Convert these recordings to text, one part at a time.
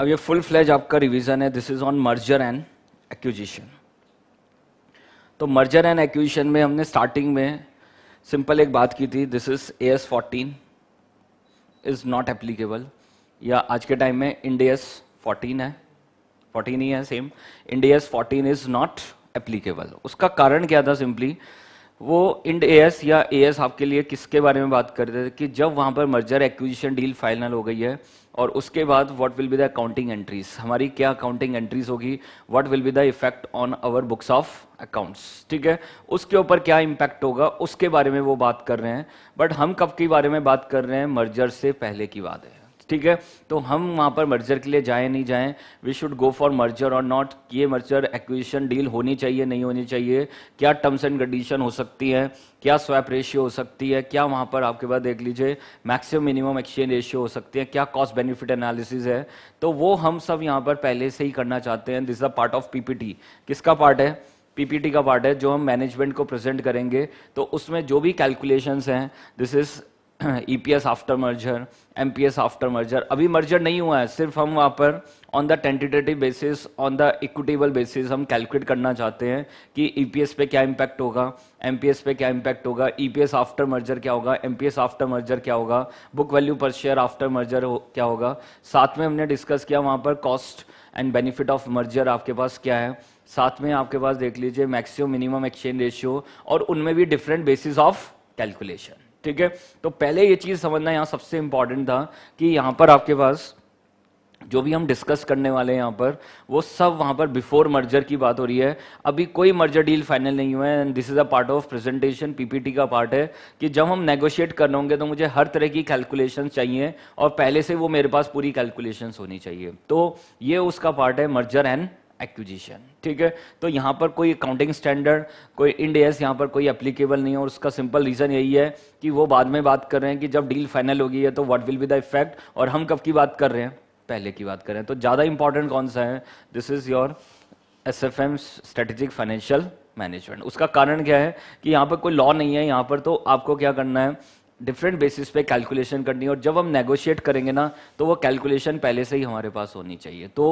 अब ये full fledge आपका रिवीजन है this is on merger and acquisition तो मर्जर एंड एक्विजिशन में हमने स्टार्टिंग में सिंपल एक बात की थी this is A S fourteen is not applicable या आज के टाइम में इंडियस फोर्टीन है फोर्टीन ही है same Ind AS fourteen is not applicable उसका कारण क्या था सिंपली वो इंड एस या एएस आपके लिए किसके बारे में बात कर रहे थे कि जब वहाँ पर मर्जर एक्विजिशन डील फाइनल हो गई है और उसके बाद what will be the accounting entries हमारी क्या अकाउंटिंग एंट्रीज होगी what will be the effect on our books of accounts ठीक है उसके ऊपर क्या इम्पैक्ट होगा उसके बारे में वो बात कर रहे हैं बट हम कब के बारे में बात कर रहे हैं मर्जर से पहले की बात है ठीक है तो हम वहाँ पर मर्जर के लिए जाए नहीं जाए we should go for merger और नॉट ये मर्जर एक्विजिशन डील होनी चाहिए नहीं होनी चाहिए क्या टर्म्स एंड कंडीशन हो सकती है क्या स्वैप रेशियो हो सकती है क्या वहाँ पर आपके पास देख लीजिए मैक्सिमम मिनिमम एक्सचेंज रेशियो हो सकती है क्या कॉस्ट बेनिफिट एनालिसिस है तो वो हम सब यहाँ पर पहले से ही करना चाहते हैं this the part of PPT किसका पार्ट है पीपीटी का पार्ट है जो हम मैनेजमेंट को प्रेजेंट करेंगे तो उसमें जो भी कैलकुलेशंस हैं this is EPS after merger MPS after merger अभी मर्जर नहीं हुआ है सिर्फ हम वहाँ पर on the tentative basis on the equitable basis हम कैलकुलेट करना चाहते हैं कि ईपीएस e पे क्या इम्पैक्ट होगा एमपीएस पे क्या इम्पैक्ट होगा ईपीएस आफ्टर मर्जर क्या होगा एमपीएस आफ्टर मर्जर क्या होगा बुक वैल्यू पर शेयर आफ्टर मर्जर क्या होगा साथ में हमने डिस्कस किया वहाँ पर cost and benefit of merger आपके पास क्या है साथ में आपके पास देख लीजिए मैक्सिमम मिनिमम एक्सचेंज रेशियो और उनमें भी डिफरेंट बेसिस ऑफ कैलकुलेशन ठीक है तो पहले ये चीज़ समझना यहाँ सबसे इंपॉर्टेंट था कि यहाँ पर आपके पास जो भी हम डिस्कस करने वाले हैं यहाँ पर वो सब वहाँ पर बिफोर मर्जर की बात हो रही है अभी कोई मर्जर डील फाइनल नहीं हुआ है and this is a part of presentation PPT का पार्ट है कि जब हम नेगोशिएट करने होंगे तो मुझे हर तरह की कैलकुलेशन चाहिए और पहले से वो मेरे पास पूरी कैलकुलेशन होनी चाहिए तो ये उसका पार्ट है मर्जर एंड एक्विजिशन ठीक है तो यहां पर कोई अकाउंटिंग स्टैंडर्ड कोई इंडियस यहाँ पर कोई एप्लीकेबल नहीं है और उसका सिंपल रीज़न यही है कि वो बाद में बात कर रहे हैं कि जब डील फाइनल हो गई है तो what will be the effect और हम कब की बात कर रहे हैं पहले की बात कर रहे हैं तो ज़्यादा इंपॉर्टेंट कौन सा है this is your S F M strategic financial management उसका कारण क्या है कि यहाँ पर कोई लॉ नहीं है यहाँ पर तो आपको क्या करना है डिफरेंट बेसिस पे कैलकुलेशन करनी है और जब हम नेगोशिएट करेंगे ना तो वो कैलकुलेशन पहले से ही हमारे पास होनी चाहिए तो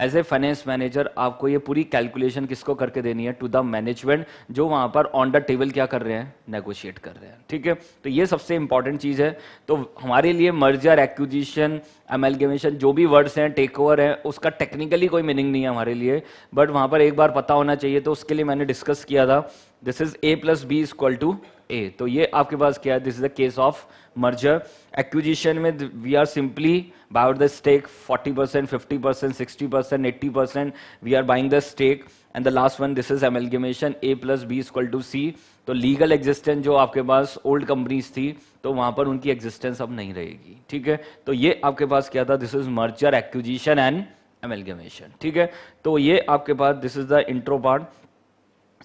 एज ए फाइनेंस मैनेजर आपको ये पूरी कैलकुलेशन किसको करके देनी है टू द मैनेजमेंट जो वहाँ पर ऑन द टेबल क्या कर रहे हैं नेगोशिएट कर रहे हैं ठीक है तो ये सबसे इंपॉर्टेंट चीज़ है तो हमारे लिए मर्जर एक्विजिशन एमेलगेमेशन जो भी वर्ड्स हैं टेक ओवर है उसका टेक्निकली कोई मीनिंग नहीं है हमारे लिए बट वहाँ पर एक बार पता होना चाहिए तो उसके लिए मैंने डिस्कस किया था this is A plus B is equal to A तो ये आपके पास क्या है this is the case of merger acquisition में we are simply buy the stake 40 percent fifty percent sixty percent eighty percent we are buying the stake and the last one this is amalgamation A plus B is equal to C तो legal existence जो आपके पास old companies थी तो वहां पर उनकी existence अब नहीं रहेगी ठीक है तो ये आपके पास क्या था this is merger acquisition and amalgamation ठीक है तो ये आपके पास this is the intro part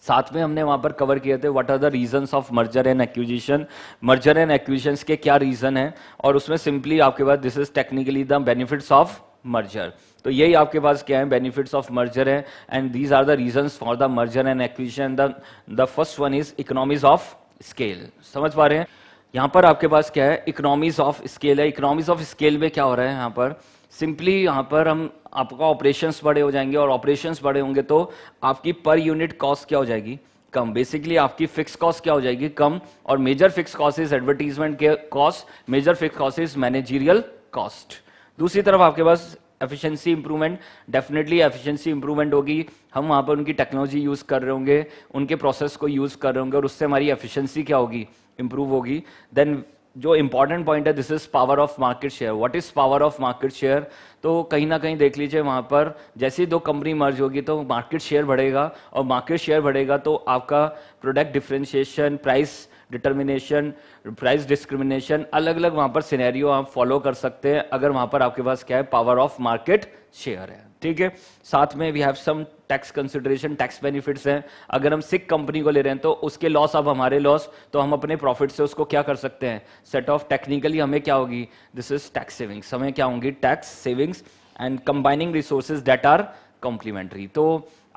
साथ में हमने वहां पर कवर किए थे what are the reasons of merger and acquisition merger and acquisition के क्या रीजन है और उसमें सिंपली आपके पास this is technically the benefits of merger तो यही आपके पास क्या है बेनिफिट्स ऑफ मर्जर है and these are the reasons for the merger and acquisition the first one is economies of scale समझ पा रहे हैं यहाँ पर आपके पास क्या है इकोनॉमीज ऑफ स्केल है इकोनॉमीज ऑफ स्केल में क्या हो रहा है यहाँ पर सिंपली यहाँ पर हम आपका ऑपरेशंस बड़े हो जाएंगे और ऑपरेशंस बड़े होंगे तो आपकी पर यूनिट कॉस्ट क्या हो जाएगी कम बेसिकली आपकी फिक्स कॉस्ट क्या हो जाएगी कम और major fix cost is advertisement के cost major fix cost is managerial cost दूसरी तरफ आपके पास efficiency improvement definitely efficiency improvement होगी हम वहाँ पर उनकी टेक्नोलॉजी यूज़ कर रहे होंगे उनके प्रोसेस को यूज़ कर रहे होंगे और उससे हमारी एफिशिएंसी क्या होगी इंप्रूव होगी देन जो इंपॉर्टेंट पॉइंट है this is power of market share what is power of market share तो कहीं ना कहीं देख लीजिए वहाँ पर जैसे ही दो कंपनी मर्ज होगी तो मार्केट शेयर बढ़ेगा और मार्केट शेयर बढ़ेगा तो आपका product differentiation price determination price discrimination अलग अलग वहां पर सिनेरियो आप फॉलो कर सकते हैं अगर वहां पर आपके पास क्या है पावर ऑफ मार्केट शेयर है ठीक है साथ में we have some tax consideration tax benefits हैं अगर हम सिख कंपनी को ले रहे हैं तो उसके लॉस अब हमारे लॉस तो हम अपने प्रॉफिट से उसको क्या कर सकते हैं सेट ऑफ टेक्निकली हमें क्या होगी दिस इज टैक्स सेविंग्स हमें क्या होंगी tax savings and combining resources that are complementary तो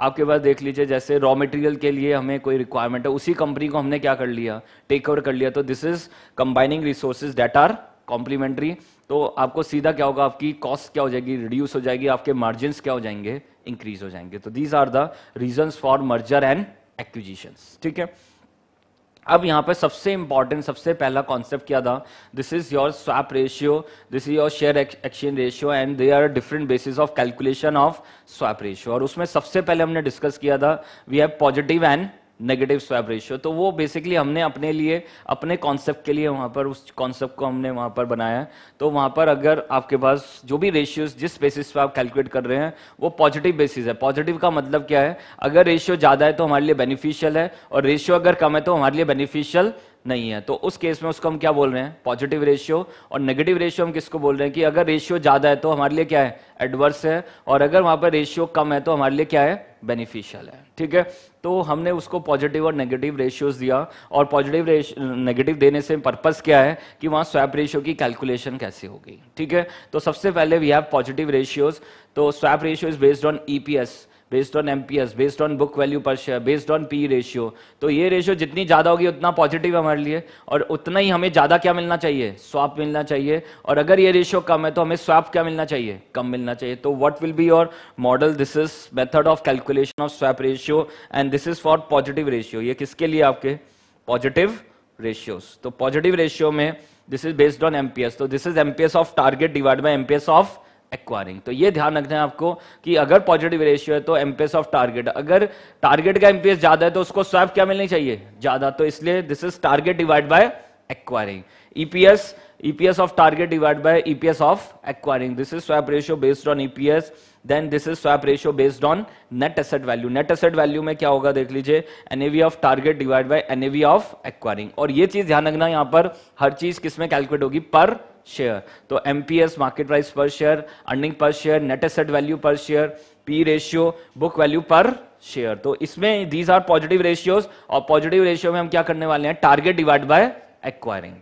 आपके पास देख लीजिए जैसे रॉ मटेरियल के लिए हमें कोई रिक्वायरमेंट है उसी कंपनी को हमने क्या कर लिया टेक ओवर कर लिया तो this is combining resources that are complementary तो आपको सीधा क्या होगा आपकी कॉस्ट क्या हो जाएगी रिड्यूस हो जाएगी आपके मार्जिन क्या हो जाएंगे इंक्रीज हो जाएंगे तो these are the reason for merger and acquisition ठीक है अब यहाँ पर सबसे इंपॉर्टेंट सबसे पहला कॉन्सेप्ट क्या था this is your swap ratio this is your share exchange ratio and they are different basis of calculation of swap ratio और उसमें सबसे पहले हमने डिस्कस किया था we have positive and negative swap ratio तो वो बेसिकली हमने अपने लिए अपने कॉन्सेप्ट के लिए वहाँ पर उस कॉन्सेप्ट को हमने वहाँ पर बनाया है तो वहाँ पर अगर आपके पास जो भी रेशियोज जिस बेसिस पर आप कैलकुलेट कर रहे हैं वो पॉजिटिव बेसिस है पॉजिटिव का मतलब क्या है अगर रेशियो ज़्यादा है तो हमारे लिए बेनिफिशियल है और रेशियो अगर कम है तो हमारे लिए बेनिफिशियल नहीं है तो उस केस में उसको हम क्या बोल रहे हैं पॉजिटिव रेशियो और नेगेटिव रेशियो हम किसको बोल रहे हैं कि अगर रेशियो ज़्यादा है तो हमारे लिए क्या है एडवर्स है और अगर वहाँ पर रेशियो कम है तो हमारे लिए क्या है बेनिफिशियल है ठीक है तो हमने उसको पॉजिटिव और नेगेटिव रेशियोज दिया और पॉजिटिव नेगेटिव देने से पर्पस क्या है कि वहाँ स्वैप रेशियो की कैलकुलेशन कैसे होगी ठीक है तो सबसे पहले वी हैव पॉजिटिव रेशियोज तो swap ratio is based on E P S based on MPS based on book value पर share based on P ratio तो ये रेशियो जितनी ज़्यादा होगी उतना पॉजिटिव हमारे लिए और उतना ही हमें ज़्यादा क्या मिलना चाहिए स्वाप मिलना चाहिए और अगर ये रेशियो कम है तो हमें स्वैप क्या मिलना चाहिए कम मिलना चाहिए तो what will be your model this is method of calculation of swap ratio and this is for positive ratio ये किसके लिए आपके पॉजिटिव रेशियोज तो पॉजिटिव रेशियो में this is based on MPS तो this is MPS of target divide by MPS of acquiring तो ये ध्यान रखना है आपको कि अगर पॉजिटिव रेशियो है तो एमपीएस ऑफ टारगेट अगर टारगेट का एमपीएस ज्यादा है तो उसको स्वैप क्या मिलनी चाहिए ज्यादा तो इसलिए this is target divide by acquiring EPS EPS of target divide by EPS of acquiring this is swap ratio based on EPS then this is swap ratio based on net asset value net asset value में क्या होगा देख लीजिए NAV of target divide by NAV of acquiring और ये चीज ध्यान रखना यहां पर हर चीज किसमें कैलकुलेट होगी पर शेयर तो MPS market price per share earning per share net asset value पर share P ratio book value पर शेयर तो इसमें दीज आर पॉजिटिव रेशियोज और पॉजिटिव रेशियो में हम क्या करने वाले हैं टारगेट डिवाइड बाय एक्वायरिंग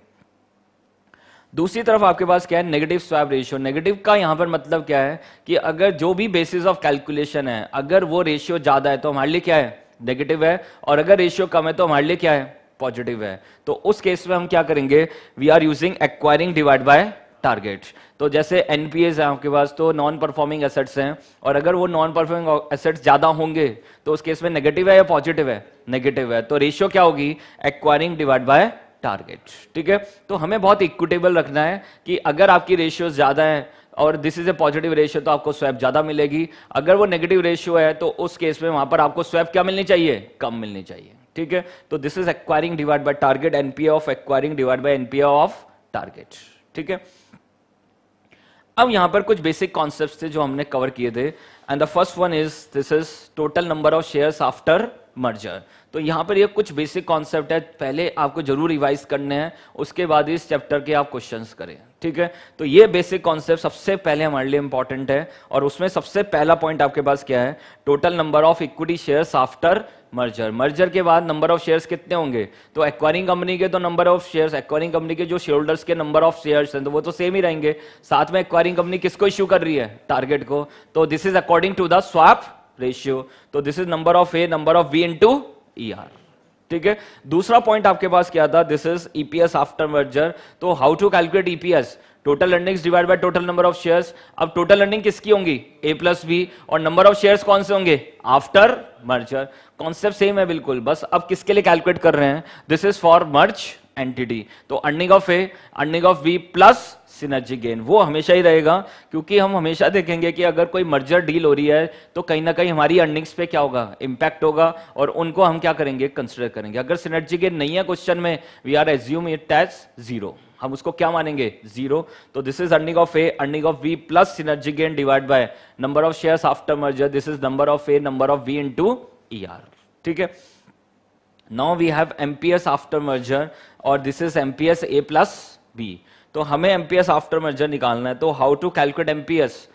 दूसरी तरफ आपके पास क्या है नेगेटिव स्वैप रेशियो नेगेटिव का यहां पर मतलब क्या है कि अगर जो भी बेसिस ऑफ कैलकुलेशन है अगर वो रेशियो ज्यादा है तो हमारे लिए क्या है नेगेटिव है और अगर रेशियो कम है तो हमारे लिए क्या है पॉजिटिव है तो उस केस में हम क्या करेंगे we are using acquiring divide by target तो जैसे एनपीएस है आपके पास तो नॉन परफॉर्मिंग एसेट्स हैं और अगर वो नॉन परफॉर्मिंग एसेट्स ज्यादा होंगे तो उस केस में नेगेटिव है या पॉजिटिव है नेगेटिव है तो रेशियो क्या होगी एक्वायरिंग डिवाइड बाय टारगेट ठीक है तो हमें बहुत इक्विटेबल रखना है कि अगर आपकी रेशियो ज्यादा है और this is a positive ratio तो आपको स्वैप ज्यादा मिलेगी अगर वो नेगेटिव रेशियो है तो उस केस में वहां पर आपको स्वैप क्या मिलनी चाहिए कम मिलनी चाहिए ठीक है तो this is acquiring divide by target NPA of acquiring divide by NPA of target ठीक है अब यहां पर कुछ बेसिक कॉन्सेप्ट थे जो हमने कवर किए थे and the first one is this is total number of shares after merger तो यहां पर ये कुछ बेसिक कॉन्सेप्ट है पहले आपको जरूर रिवाइज करने हैं उसके बाद इस चैप्टर के आप क्वेश्चंस करें ठीक है तो ये बेसिक कॉन्सेप्ट सबसे पहले हमारे लिए इंपॉर्टेंट है और उसमें सबसे पहला पॉइंट आपके पास क्या है total number of equity shares after merger merger के बाद नंबर ऑफ शेयर्स कितने होंगे तो एक्वायरिंग कंपनी के तो number of shares acquiring company के जो शेयर होल्डर्स के नंबर ऑफ शेयर्स हैं तो वो तो सेम ही रहेंगे साथ में एक्वायरिंग कंपनी किसको इश्यू कर रही है टारगेट को तो this is according to the swap ratio तो this is number of A number of B into E R ठीक है दूसरा पॉइंट आपके पास क्या था this is EPS after merger तो how to calculate EPS total earnings divide by total number of shares अब टोटल अर्निंग किसकी होंगी ए प्लस बी और नंबर ऑफ शेयर्स कौन से होंगे आफ्टर मर्जर कॉन्सेप्ट सेम है बिल्कुल बस अब किसके लिए कैलकुलेट कर रहे हैं this is for merged entity तो earning of A earning of B plus synergy gain वो हमेशा ही रहेगा क्योंकि हम हमेशा देखेंगे कि अगर कोई मर्जर डील हो रही है तो कहीं ना कहीं हमारी अर्निंग्स पे क्या होगा इंपैक्ट होगा और उनको हम क्या करेंगे कंसिडर करेंगे अगर सिनर्जी गेन नहीं है क्वेश्चन में we are assume it as zero हम उसको क्या मानेंगे जीरो तो this is earning of A earning of B plus synergy gain divide by number of shares after merger this is number of A number of B into E e ठीक है now we have MPS after merger और this is MPS A plus B तो हमें MPS after merger निकालना है तो how to calculate MPS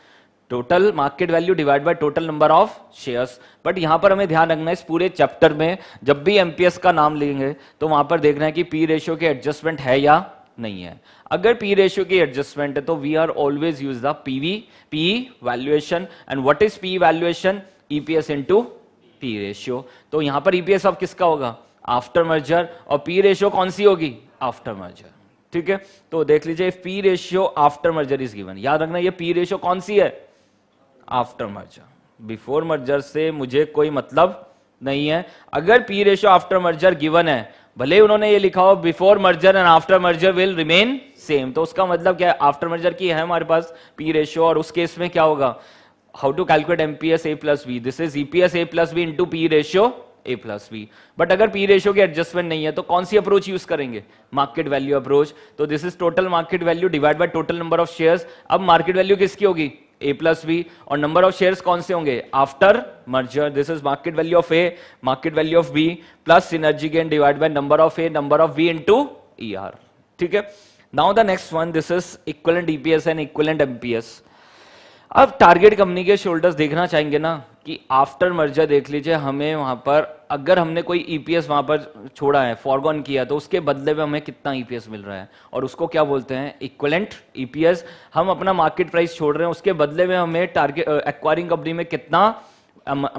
total market value divide by total number of shares but यहां पर हमें ध्यान रखना है इस पूरे चैप्टर में जब भी एमपीएस का नाम लेंगे तो वहां पर देखना है कि पी रेशियो के एडजस्टमेंट है या नहीं है अगर पी रेशियो की एडजस्टमेंट है तो we are always use the PV P valuation and what is P valuation EPS into P ratio तो यहां पर ईपीएस e अब किसका होगा आफ्टर मर्जर और पी रेशियो कौन सी होगी आफ्टर मर्जर ठीक है तो देख लीजिए P ratio after merger is given याद रखना ये पी रेशियो कौन सी है आफ्टर मर्जर बिफोर मर्जर से मुझे कोई मतलब नहीं है अगर P ratio after merger given है भले उन्होंने ये लिखा हो before merger and after merger will remain same तो उसका मतलब क्या है आफ्टर मर्जर की है हमारे पास पी रेशियो और उस केस में क्या होगा how to calculate MPS A plus B. This is EPS A plus B into P ratio A plus B but अगर पी रेशियो की एडजस्टमेंट नहीं है तो कौन सी अप्रोच यूज करेंगे मार्केट वैल्यू अप्रोच तो this is total market value divide by total number of shares अब मार्केट वैल्यू किसकी होगी ए प्लस बी और नंबर ऑफ शेयर्स कौन से होंगे after merger this is market value of A market value of B plus synergy gain divide by number of A number of B into E R ठीक है now the next one this is equivalent EPS and equivalent MPS अब target company के shoulders देखना चाहेंगे ना कि after merger देख लीजिए हमें वहां पर अगर हमने कोई ईपीएस e वहां पर छोड़ा है फॉरगॉन किया तो उसके बदले में हमें कितना ईपीएस e मिल रहा है और उसको क्या बोलते हैं इक्वलेंट ईपीएस e हम अपना मार्केट प्राइस छोड़ रहे हैं उसके बदले में हमें टारगेट एक्वायरिंग कंपनी में कितना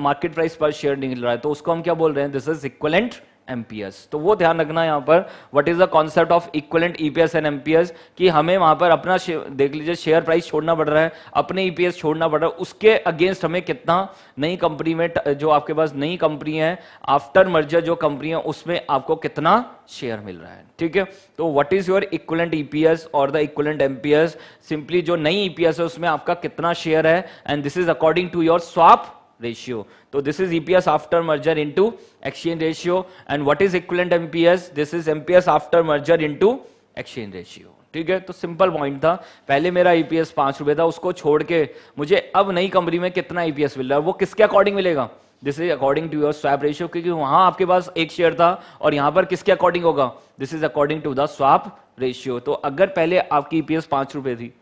मार्केट प्राइस पर शेयर निकल रहा है तो उसको हम क्या बोल रहे हैं दिस इज इक्वलेंट एमपीएस तो वो ध्यान रखना यहां पर what is the concept of equivalent EPS and MPS कि हमें वहां पर अपना देख लीजिए शेयर प्राइस छोड़ना पड़ रहा है अपने ईपीएस e छोड़ना पड़ रहा है उसके अगेंस्ट हमें कितना नई कंपनी में जो आपके पास नई कंपनी है आफ्टर मर्जर जो कंपनी है उसमें आपको कितना शेयर मिल रहा है ठीक है तो what is your equivalent EPS और द इक्वलेंट एमपीएस सिंपली जो नई ईपीएस e है उसमें आपका कितना शेयर है and this is according to your swap ratio. So this is EPS after merger into exchange ratio and what is equivalent MPS? This is MPS after merger into exchange ratio. ठीक है तो simple point था पहले मेरा EPS e पांच रुपए था उसको छोड़ के मुझे अब नई कंपनी में कितना ईपीएस e मिल रहा है वो किसके अकॉर्डिंग मिलेगा this is according to your swap ratio क्योंकि वहां आपके पास एक शेयर था और यहां पर किसके अकॉर्डिंग होगा this is according to the swap ratio तो अगर पहले आपकी ईपीएस e पांच रुपए थी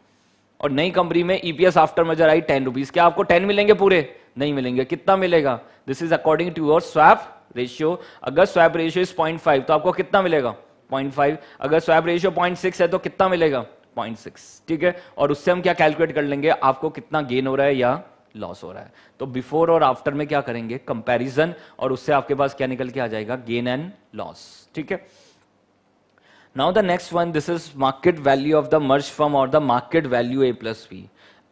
और नई कंपनी में ईपीएस आफ्टर मजर आई टेन रुपीज क्या आपको टेन मिलेंगे पूरे नहीं मिलेंगे कितना मिलेगा this is according to your swap ratio अगर swap ratio is point five तो आपको कितना मिलेगा पॉइंट फाइव अगर स्वैप रेशियो पॉइंट सिक्स है तो कितना मिलेगा पॉइंट सिक्स ठीक है और उससे हम क्या कैलकुलेट कर लेंगे आपको कितना गेन हो रहा है या लॉस हो रहा है तो बिफोर और आफ्टर में क्या करेंगे कंपेरिजन और उससे आपके पास क्या निकल के आ जाएगा गेन एंड लॉस ठीक है now the next one this is market value of the merge firm और the market value A plus B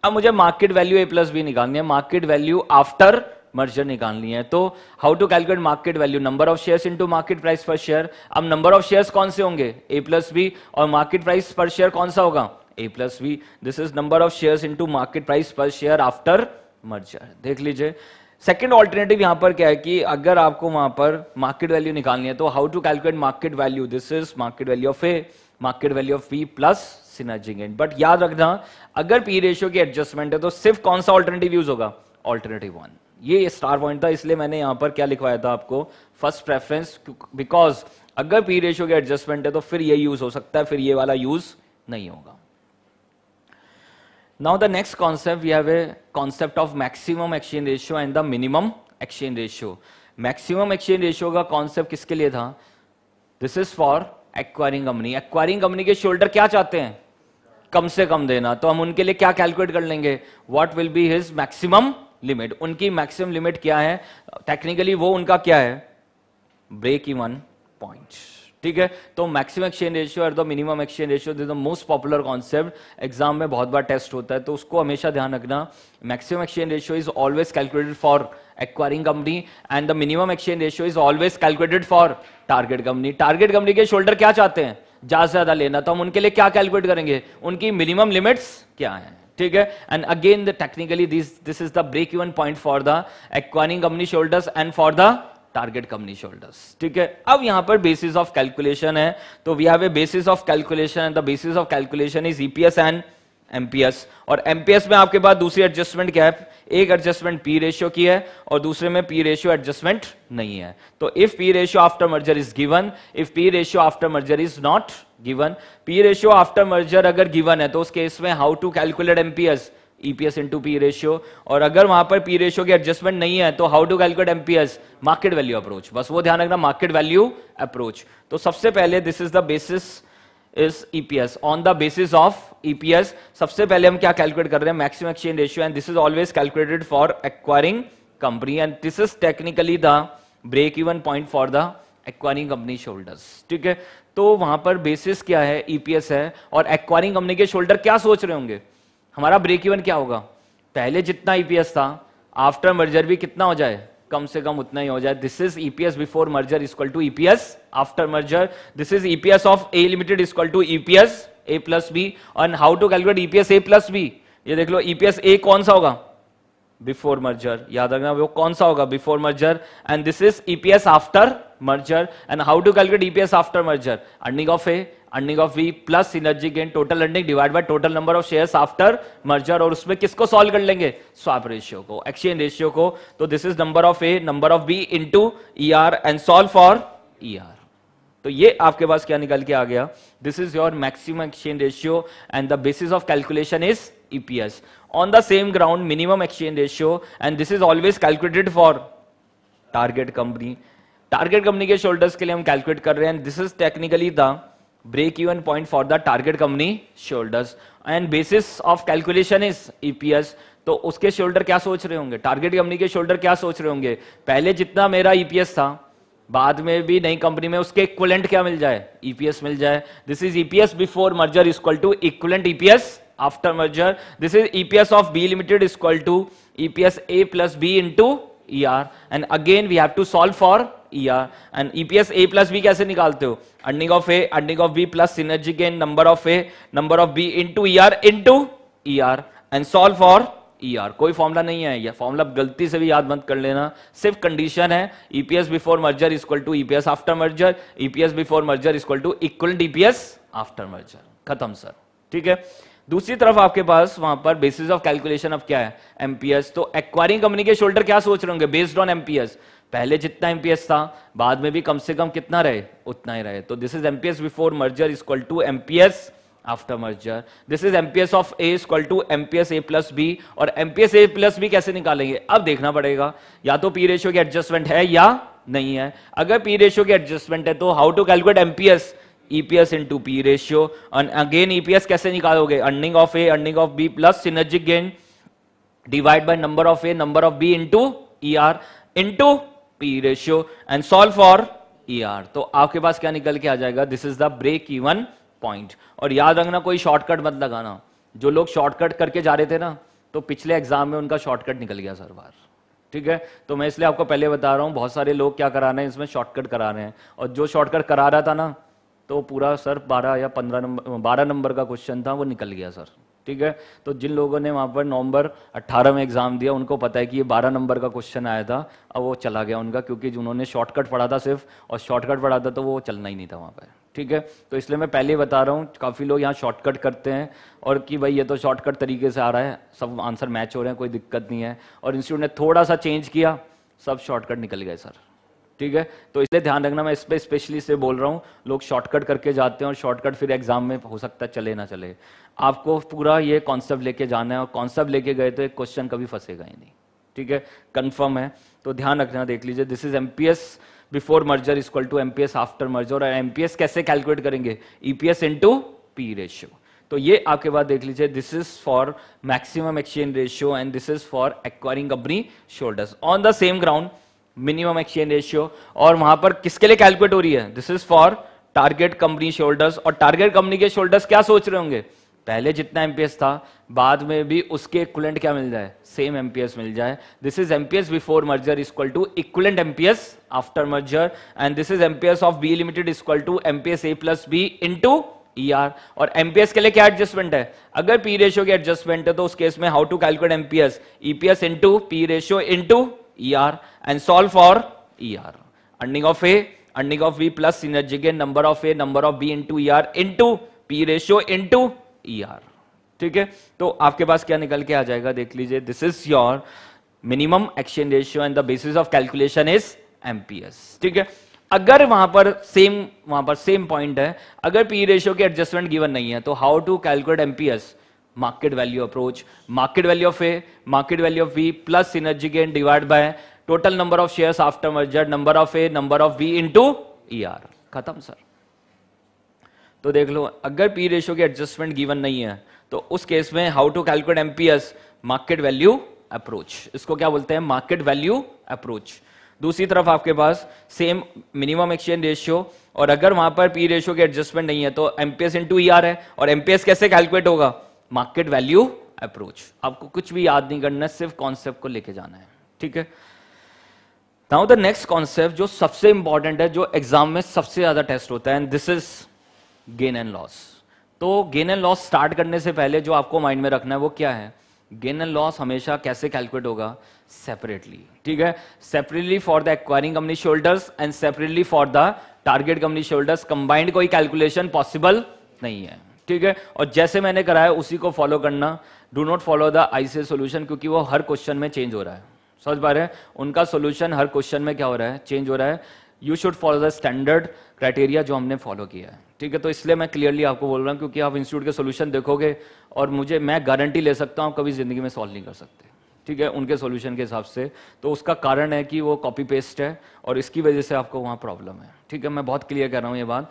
अब मुझे market value A plus B निकालनी है मार्केट वैल्यू आफ्टर मर्जर निकालनी है तो how to calculate market value number of into market price per share अब number of share कौन से होंगे ए प्लस बी और मार्केट प्राइस पर शेयर कौन सा होगा ए plus B this is number of into market price per share after merger देख लीजिए सेकेंड ऑल्टरनेटिव यहां पर क्या है कि अगर आपको वहां पर मार्केट वैल्यू निकालनी है तो how to calculate market value this is market value of A market value of P plus synergy gain and but याद रखना अगर पी रेशियो की एडजस्टमेंट है तो सिर्फ कौन सा ऑल्टरनेटिव यूज होगा ऑल्टरनेटिव वन ये स्टार पॉइंट था इसलिए मैंने यहां पर क्या लिखवाया था आपको फर्स्ट प्रेफरेंस बिकॉज अगर पी रेशियो की एडजस्टमेंट है तो फिर ये यूज हो सकता है फिर ये वाला यूज नहीं होगा Now the next concept, we have a concept of maximum exchange ratio and the minimum exchange ratio. Maximum exchange ratio का concept किसके लिए था? This is for acquiring company. Acquiring company के shoulder क्या चाहते हैं? कम से कम देना तो हम उनके लिए क्या calculate कर लेंगे What will be his maximum limit? उनकी maximum limit क्या है Technically वो उनका क्या है Break even points. ठीक है तो मैक्सिमम एक्सचेंज रेशियो और the minimum exchange ratio the most popular concept exam में बहुत बार टेस्ट होता है तो उसको हमेशा ध्यान रखना maximum exchange ratio is always calculated for acquiring company and the minimum exchange ratio is always calculated for target company target company के शोल्डर क्या चाहते हैं ज्यादा से ज्यादा लेना तो हम उनके लिए क्या कैलकुलेट करेंगे उनकी मिनिमम लिमिट्स क्या है ठीक है and again the technically this this is the break even point for the acquiring company shoulders and for the target company shoulders ठीक है अब यहां पर बेसिस ऑफ कैलकुलेशन है तो we have a basis of calculation the basis of calculation is EPS and MPS और MPS में आपके पास दूसरी एडजस्टमेंट क्या है एक एडजस्टमेंट पी रेशियो की है और दूसरे में पी रेशियो एडजस्टमेंट नहीं है तो if P ratio after merger is given if P ratio after merger is not given P ratio after merger अगर गिवन है तो उस केस में how to calculate MPS EPS into P ratio और अगर वहां पर पी रेशियो की एडजस्टमेंट नहीं है तो how to calculate MPS market value approach बस वो ध्यान रखना मार्केट वैल्यू अप्रोच तो सबसे पहले this is the basis is EPS on the basis of EPS सबसे पहले हम क्या कैलकुलेट कर रहे हैं maximum exchange ratio and this is always calculated for acquiring company and this is technically the break even point for the acquiring company shoulders ठीक है तो वहां पर बेसिस क्या है ईपीएस e है और एक्वायरिंग कंपनी के शोल्डर क्या सोच रहे होंगे हमारा ब्रेक इवन क्या होगा पहले जितना ईपीएस e था आफ्टर मर्जर भी कितना हो जाए कम से कम उतना ही हो जाए this is EPS before merger equal to EPS after merger this is EPS of A limited equal to EPS A plus B और how to calculate EPS A plus B ये देख लो ईपीएस e ए कौन सा होगा before merger याद रखना वो कौन सा होगा before merger and this is EPS after merger and how to calculate EPS after merger earning of A earning of B plus synergy gain total earning divide by total number of shares after merger और उसमें किसको solve कर लेंगे swap ratio को exchange ratio को तो this is number of A number of B into E R and solve for E R तो ये आपके पास क्या निकल के आ गया this is your maximum exchange ratio and the basis of calculation is EPS on the same ground minimum exchange ratio and this is always calculated for target company target company के शोल्डर्स के लिए हम calculate कर रहे हैं. This is technically the break even point for the target company shoulders and basis of calculation is EPS तो उसके shoulder क्या सोच रहे होंगे टारगेट कंपनी के शोल्डर क्या सोच रहे होंगे पहले जितना मेरा ईपीएस e था बाद में भी नई कंपनी में उसके इक्वलेंट क्या मिल जाए ईपीएस e मिल जाए this is EPS before merger equal to equivalent EPS after merger this is EPS of B limited equal to EPS A plus B into E R and again we have to solve for या and EPS A plus B कैसे निकालते हो earning of A earning of B plus synergy gain number of A number of B into E R into E R and solve for E R कोई formula नहीं है यह formula गलती से भी याद मत कर लेना सिर्फ कंडीशन है EPS before merger equal to EPS after merger EPS before merger equal to equal DPS after merger खत्म सर ठीक है दूसरी तरफ आपके पास वहां पर बेसिस ऑफ कैलकुलेशन ऑफ क्या है एमपीएस तो एक्वायरिंग कंपनी के शोल्डर क्या सोच रहे होंगे बेस्ड ऑन एमपीएस पहले जितना एमपीएस था बाद में भी कम से कम कितना रहे उतना ही रहे तो this is MPS before merger is equal to MPS after merger this is MPS of A is equal to MPS A plus B और एमपीएस ए प्लस बी कैसे निकालेंगे अब देखना पड़ेगा या तो पी रेशियो की एडजस्टमेंट है या नहीं है अगर पी रेशियो की एडजस्टमेंट है तो how to calculate MPS EPS into P ratio again EPS कैसे निकालोगे earning of A earning of B plus synergic gain divide by number of A number of B into E R into P ratio and solve for E तो आपके पास क्या निकल के आ जाएगा this is the break even point और याद रखना कोई शॉर्टकट मत लगाना जो लोग शॉर्टकट करके जा रहे थे ना तो पिछले एग्जाम में उनका शॉर्टकट निकल गया सर बार ठीक है तो मैं इसलिए आपको पहले बता रहा हूं बहुत सारे लोग क्या करा रहे हैं इसमें शॉर्टकट करा रहे हैं और जो शॉर्टकट करा रहा था ना तो पूरा सर बारह या पंद्रह नंबर बारह नंबर का क्वेश्चन था वो निकल गया सर ठीक है तो जिन लोगों ने वहाँ पर नवंबर 18 में एग्ज़ाम दिया उनको पता है कि ये 12 नंबर का क्वेश्चन आया था अब वो चला गया उनका क्योंकि उन्होंने शॉर्टकट पढ़ा था सिर्फ और शॉर्टकट पढ़ा था तो वो चलना ही नहीं था वहाँ पर ठीक है तो इसलिए मैं पहले ही बता रहा हूँ काफ़ी लोग यहाँ शॉर्टकट करते हैं और कि भाई ये तो शॉर्टकट तरीके से आ रहा है सब आंसर मैच हो रहे हैं कोई दिक्कत नहीं है और इंस्टीट्यूट ने थोड़ा सा चेंज किया सब शॉर्टकट निकल गए सर ठीक है तो इसलिए ध्यान रखना मैं इस पर स्पेशली से बोल रहा हूँ लोग शॉर्टकट करके जाते हैं और शॉर्टकट फिर एग्जाम में हो सकता है चले ना चले आपको पूरा ये कॉन्सेप्ट लेके जाना है और कॉन्सेप्ट लेके गए तो एक क्वेश्चन कभी फंसेगा ही नहीं ठीक है कंफर्म है तो ध्यान रखना देख लीजिए this is MPS before merger is to MPS after merger और एमपीएस कैसे कैलकुलेट करेंगे ईपीएस इनटू पी रेशियो तो ये आपके बाद देख लीजिए this is for maximum exchange ratio and this is for acquiring company shoulders on the same ground minimum exchange ratio और वहां पर किसके लिए कैलकुलेट हो रही है this is for target company shoulders और टारगेट कंपनी के शोल्डर्स क्या सोच रहे होंगे पहले जितना एमपीएस था बाद में भी उसके इक्वलेंट क्या मिल जाए सेम एमपीएस मिल जाए this is MPS before merger equal to equivalent MPS after merger and this is MPS of B limited equal to MPS A plus B into E ER, और एमपीएस के लिए क्या adjustment है अगर P ratio की adjustment है तो उस केस में how to calculate MPS EPS into P ratio into E R and solve for E R earning of A earning of B plus synergic number of A number of B into E R into P ratio into E e ठीक है तो आपके पास क्या निकल के आ जाएगा देख लीजिए this is your minimum exchange ratio and the basis of calculation is MPS ठीक है अगर वहां पर सेम वहां पर सेम पॉइंट है अगर पी रेशियो के एडजस्टमेंट गिवन नहीं है तो how to calculate MPS market value approach market value of A market value of B plus synergy gain divide by total number of shares after merger number of A number of B into ER खत्म sir तो देख लो अगर P ratio के adjustment given नहीं है तो उस केस में how to calculate MPS market value approach इसको क्या बोलते हैं मार्केट वैल्यू अप्रोच दूसरी तरफ आपके पास सेम मिनिमम एक्सचेंज रेशियो और अगर वहां पर पी रेशियो के एडजस्टमेंट नहीं है तो एमपीएस इंटू ई है और एमपीएस कैसे कैलकुलेट होगा मार्केट वैल्यू अप्रोच आपको कुछ भी याद नहीं करना सिर्फ कॉन्सेप्ट को लेके जाना है ठीक है नाउ द नेक्स्ट कॉन्सेप्ट जो सबसे इंपॉर्टेंट है जो एग्जाम में सबसे ज्यादा टेस्ट होता है and this is gain and loss तो गेन एंड लॉस स्टार्ट करने से पहले जो आपको माइंड में रखना है वो क्या है गेन एंड लॉस हमेशा कैसे कैलकुलेट होगा सेपरेटली ठीक है separately for the acquiring company shoulders and separately for the target company shareholders combined कोई कैलकुलेशन पॉसिबल नहीं है ठीक है और जैसे मैंने कराया उसी को फॉलो करना do not follow the C solution क्योंकि वो हर क्वेश्चन में चेंज हो रहा है समझ पा रहे हैं उनका सोल्यूशन हर क्वेश्चन में क्या हो रहा है चेंज हो रहा है you should follow the standard criteria जो हमने फॉलो किया है ठीक है तो इसलिए मैं क्लियरली आपको बोल रहा हूँ क्योंकि आप इंस्टीट्यूट के सोल्यूशन देखोगे और मुझे मैं गारंटी ले सकता हूँ कभी ज़िंदगी में सॉल्व नहीं कर सकते ठीक है उनके सोल्यूशन के हिसाब से तो उसका कारण है कि वो कॉपी पेस्ट है और इसकी वजह से आपको वहाँ प्रॉब्लम है ठीक है मैं बहुत क्लियर कर रहा हूँ ये बात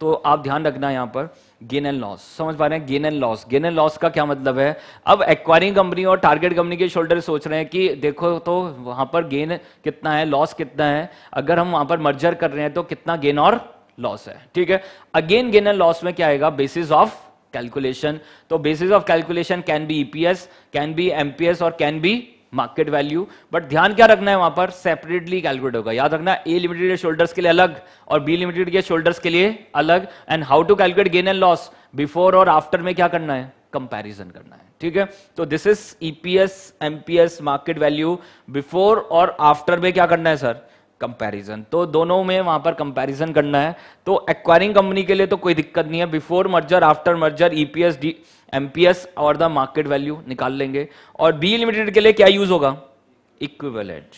तो आप ध्यान रखना यहां पर गेन एंड लॉस समझ पा रहे हैं gain and loss gain and loss का क्या मतलब है अब एक्वायरिंग कंपनी और टारगेट कंपनी के शोल्डर सोच रहे हैं कि देखो तो वहां पर गेन कितना है लॉस कितना है अगर हम वहां पर मर्जर कर रहे हैं तो कितना गेन और लॉस है ठीक है अगेन गेन एंड लॉस में क्या आएगा बेसिस ऑफ कैलकुलेशन तो basis of calculation can be EPS can be MPS और can be market value but ध्यान क्या रखना है वहां पर सेपरेटली कैलकुलेट होगा याद रखना ए लिमिटेड के शोल्डर्स के लिए अलग और बी लिमिटेड के शोल्डर्स के लिए अलग and how to calculate gain and loss before और आफ्टर में क्या करना है कंपैरिजन करना है ठीक है तो this is EPS MPS market value before और आफ्टर में क्या करना है सर कंपैरिजन तो दोनों में वहां पर कंपैरिजन करना है तो एक्वायरिंग कंपनी के लिए तो कोई दिक्कत नहीं है before merger after merger EPS the MPS और द मार्केट वैल्यू निकाल लेंगे और बी लिमिटेड के लिए क्या यूज होगा इक्विवेलेंट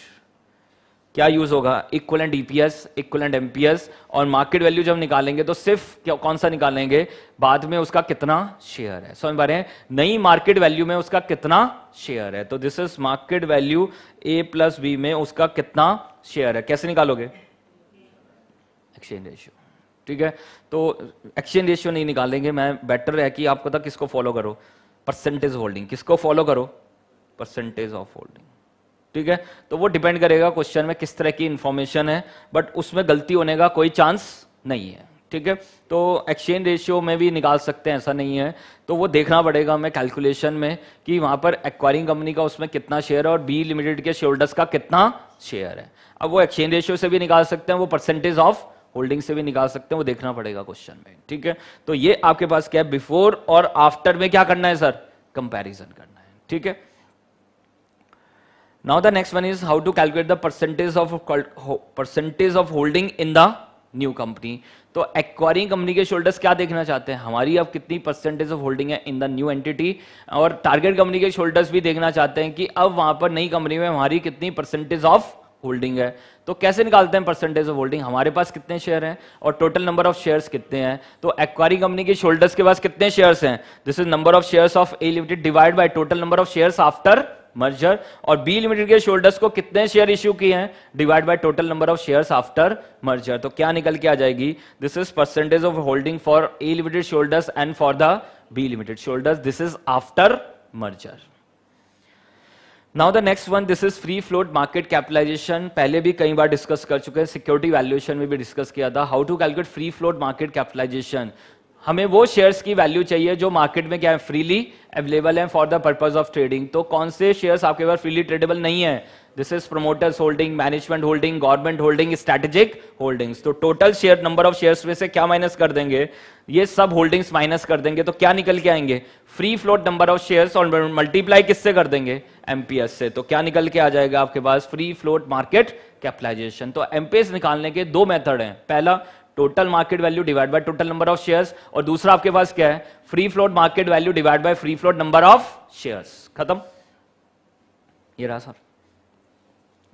क्या यूज होगा इक्वलेंट ईपीएस इक्वलेंट एमपीएस और मार्केट वैल्यू जब निकालेंगे तो सिर्फ क्या कौन सा निकालेंगे बाद में उसका कितना शेयर है समझ पा रहे हैं नई मार्केट वैल्यू में उसका कितना शेयर है तो this is market value A plus B में उसका कितना शेयर है कैसे निकालोगे एक्सचेंज रेशियो ठीक है तो एक्सचेंज रेशियो नहीं निकालेंगे मैं बेटर है कि आपको पता किसको फॉलो करो परसेंटेज होल्डिंग किसको फॉलो करो परसेंटेज ऑफ होल्डिंग ठीक है तो वो डिपेंड करेगा क्वेश्चन में किस तरह की इंफॉर्मेशन है बट उसमें गलती होने का कोई चांस नहीं है ठीक है तो एक्सचेंज रेशियो में भी निकाल सकते हैं ऐसा नहीं है तो वो देखना पड़ेगा हमें कैलकुलेशन में कि वहां पर एक्वायरिंग कंपनी का उसमें कितना शेयर है और बी लिमिटेड के शोल्डर्स का कितना शेयर है अब वो एक्सचेंज रेशियो से भी निकाल सकते हैं वो परसेंटेज ऑफ होल्डिंग से भी निकाल सकते हैं वो देखना पड़ेगा क्वेश्चन में ठीक है तो ये आपके पास क्या है बिफोर और आफ्टर में क्या करना है सर कंपैरिजन करना है ठीक है now the next one is how to calculate the percentage of percentage of holding in the new company तो एक्वायरिंग कंपनी के शोल्डर्स क्या देखना चाहते हैं हमारी अब कितनी परसेंटेज ऑफ होल्डिंग है इन द न्यू एंटिटी और टारगेट कंपनी के शोल्डर्स भी देखना चाहते हैं कि अब वहां पर नई कंपनी में हमारी कितनी परसेंटेज ऑफ होल्डिंग है तो कैसे निकालते हैं परसेंटेज ऑफ होल्डिंग हमारे पास कितने शेयर हैं और टोटल नंबर ऑफ शेयर्स कितने हैं तो एक्वारी कंपनी के शोल्डर्स के पास कितने शेयर्स हैं this is number of shares of A limited divide by total number of shares after merger और बी लिमिटेड के शोल्डर्स को कितने शेयर इश्यू किए हैं divide by total number of shares after merger तो क्या निकल के आ जाएगी this is percentage of holding for A limited shareholders and for the B limited shareholders this is after merger now the next one this is free float market capitalization पहले भी कई बार discuss कर चुके हैं सिक्योरिटी वैल्यूएशन में भी discuss किया था how to calculate free float market capitalization हमें वो शेयर्स की वैल्यू चाहिए जो मार्केट में क्या है फ्रीली अवेलेबल है for the purpose of trading तो कौन से शेयर्स आपके पास फ्रीली ट्रेडेबल नहीं है this is promoters holding management holding government holding strategic holdings तो total share number of shares में से क्या माइनस कर देंगे ये सब होल्डिंग्स माइनस कर देंगे तो क्या निकल के आएंगे free float number of shares और मल्टीप्लाई किससे कर देंगे एमपीएस से तो क्या निकल के आ जाएगा आपके पास फ्री फ्लोट मार्केट कैपिटलाइजेशन तो एमपीएस निकालने के दो मेथड हैं पहला total market value divide by total number of shares और दूसरा आपके पास क्या है free float market value divide by free float number of shares खत्म ये रहा सर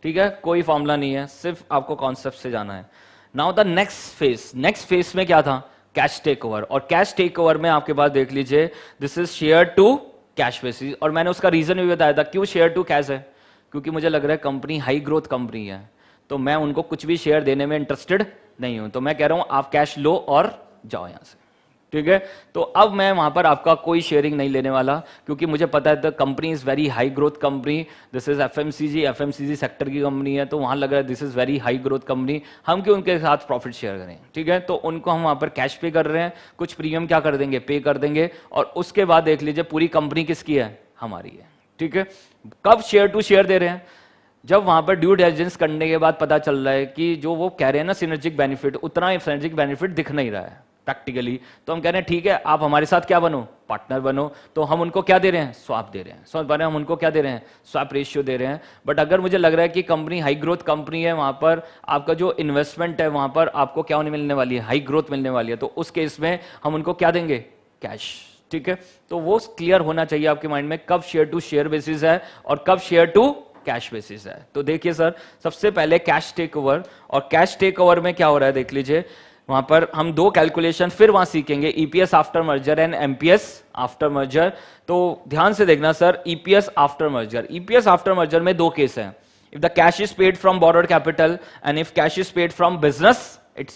ठीक है कोई फॉर्मूला नहीं है सिर्फ आपको कॉन्सेप्ट से जाना है now the next phase next phase में क्या था कैश टेक ओवर और कैश टेक ओवर में आपके पास देख लीजिए this is share to cash basis और मैंने उसका रीजन भी बताया था क्यों शेयर टू कैश है क्योंकि मुझे लग रहा है कंपनी हाई ग्रोथ कंपनी है तो मैं उनको कुछ भी शेयर देने में इंटरेस्टेड नहीं हूं तो मैं कह रहा हूं आप कैश लो और जाओ यहां से ठीक है तो अब मैं वहां पर आपका कोई शेयरिंग नहीं लेने वाला क्योंकि मुझे पता है the company is very high growth company this is F M sector की कंपनी है तो वहां लग रहा है this is very high growth company हम क्यों उनके साथ प्रॉफिट शेयर करें ठीक है तो उनको हम वहां पर कैश पे कर रहे हैं कुछ प्रीमियम क्या कर देंगे पे कर देंगे और उसके बाद देख लीजिए पूरी कंपनी किसकी है हमारी है ठीक है कब शेयर टू शेयर दे रहे हैं जब वहां पर ड्यू डेलिजेंस करने के बाद पता चल रहा है कि जो वो कह रहे हैं ना सिनर्जिक बेनिफिट उतना सिनर्जिक बेनिफिट दिख नहीं रहा है प्रैक्टिकली तो हम कह रहे हैं ठीक है आप हमारे साथ क्या बनो पार्टनर बनो तो हम उनको क्या दे रहे हैं स्वाप दे रहे हैं स्वाप बने हम उनको क्या दे रहे हैं स्वाप रेशियो दे रहे हैं बट अगर मुझे लग रहा है कि कंपनी हाई ग्रोथ कंपनी है वहां पर आपका जो इन्वेस्टमेंट है वहां पर आपको क्या होने मिलने वाली है हाई ग्रोथ मिलने वाली है तो उस केस में हम उनको क्या देंगे कैश ठीक है तो वो क्लियर होना चाहिए आपके माइंड में कब शेयर टू शेयर बेसिस है और कब शेयर टू कैश बेसिस है तो देखिए सर सबसे पहले कैश टेक ओवर और कैश टेक ओवर में क्या हो रहा है देख लीजिए वहां पर हम दो कैलकुलेशन फिर वहां सीखेंगे EPS after merger and MPS after merger तो ध्यान से देखना sir EPS after merger EPS after merger में दो केस हैं if the cash is paid from borrowed capital and if cash is paid from business it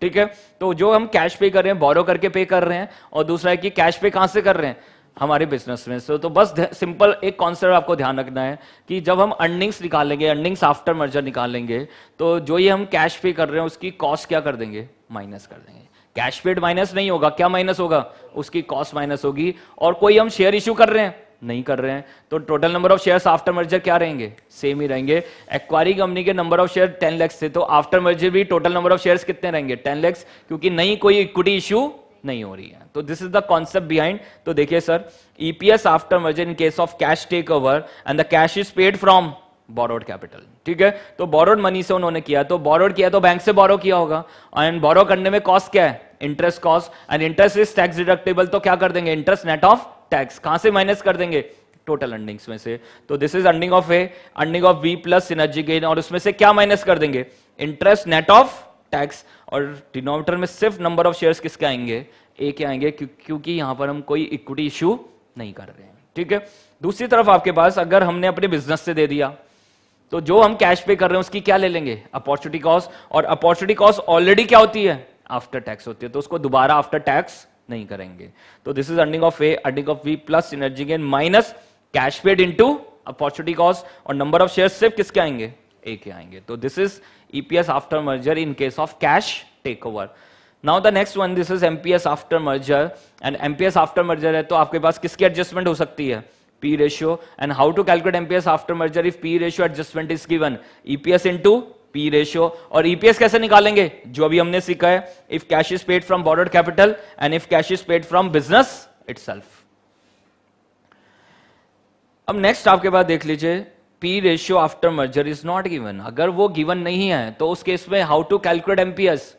ठीक है तो जो हम कैश पे कर रहे हैं बोरो करके पे कर रहे हैं और दूसरा है कि कैश पे कहां से कर रहे हैं हमारे बिजनेस में से तो बस सिंपल एक कॉन्सेप्ट आपको ध्यान रखना है कि जब हम अर्निंग्स निकालेंगे अर्निंग्स आफ्टर मर्जर निकालेंगे तो जो ये हम कैश पे कर रहे हैं उसकी कॉस्ट क्या कर देंगे माइनस कर देंगे कैश पेड माइनस नहीं होगा क्या माइनस होगा उसकी कॉस्ट माइनस होगी और कोई हम शेयर इश्यू कर रहे हैं नहीं कर रहे हैं तो total number of shares after merger क्या रहेंगे सेम ही रहेंगे एक्वायरी कंपनी के number of share ten lakhs थे तो आफ्टर मर्जर भी टोटल नंबर ऑफ शेयर्स कितने रहेंगे टेन लैक्स क्योंकि नहीं कोई इक्विटी इशू नहीं हो रही है तो this is the concept behind तो देखिए sir EPS after merger in case of cash takeover and the cash is paid from borrowed capital ठीक है तो बोरोड मनी से उन्होंने किया तो बोरोड किया तो बैंक से बोरो किया होगा एंड बोरो करने में कॉस्ट क्या है interest cost and interest is tax deductible तो क्या कर देंगे इंटरेस्ट नेट ऑफ टैक्स कहां से माइनस कर देंगे टोटल अर्निंग्स में से तो this is earning of A earning of B plus synergy gain और उसमें से क्या माइनस कर देंगे इंटरेस्ट नेट ऑफ टैक्स और डिनोमिनेटर में सिर्फ नंबर ऑफ शेयर्स किसके आएंगे ए के आएंगे क्योंकि यहां पर हम कोई इक्विटी इशू नहीं कर रहे हैं ठीक है दूसरी तरफ आपके पास अगर हमने अपने बिजनेस से दे दिया तो जो हम कैश पे कर रहे हैं उसकी क्या ले लेंगे अपॉर्चुनिटी कॉस्ट और अपॉर्चुनिटी कॉस्ट ऑलरेडी क्या होती है आफ्टर टैक्स होती है तो उसको दोबारा आफ्टर टैक्स नहीं करेंगे तो this is earning of A earning of B plus synergy gain minus cash paid into opportunity cost और नंबर ऑफ शेयर सिर्फ किसके आएंगे ए के आएंगे तो this is EPS after merger in case of cash takeover now the next one this is MPS after merger and MPS after merger है तो आपके पास किसकी एडजस्टमेंट हो सकती है P ratio and how to calculate MPS after merger if P ratio adjustment is given EPS into P ratio और EPS e कैसे निकालेंगे जो अभी हमने सीखा है if cash is paid from borrowed capital and if cash is paid from business itself अब next आपके पास देख लीजिए P ratio after merger is not given अगर वो गिवन नहीं है तो उस केस में how to calculate MPS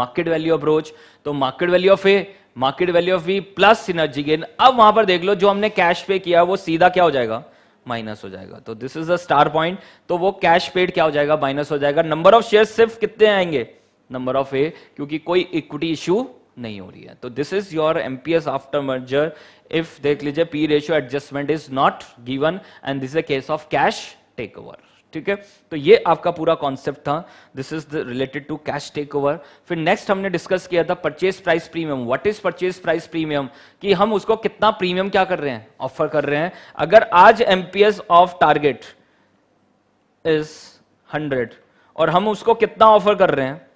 market value approach तो market value of A market value of B plus synergy gain अब वहां पर देख लो जो हमने कैश पे किया वो सीधा क्या हो जाएगा माइनस हो जाएगा तो this is the star point तो वो कैश पेड क्या हो जाएगा माइनस हो जाएगा नंबर ऑफ शेयर सिर्फ कितने आएंगे नंबर ऑफ ए क्योंकि कोई इक्विटी इश्यू नहीं हो रही है तो this is your MPS after merger if देख लीजिए P ratio adjustment is not given and this is a case of cash takeover ठीक है तो ये आपका पूरा कॉन्सेप्ट था this is related to cash takeover फिर नेक्स्ट हमने डिस्कस किया था purchase price premium what is purchase price premium कि हम उसको कितना प्रीमियम क्या कर रहे हैं ऑफर कर रहे हैं अगर आज MPS of target is hundred और हम उसको कितना ऑफर कर रहे हैं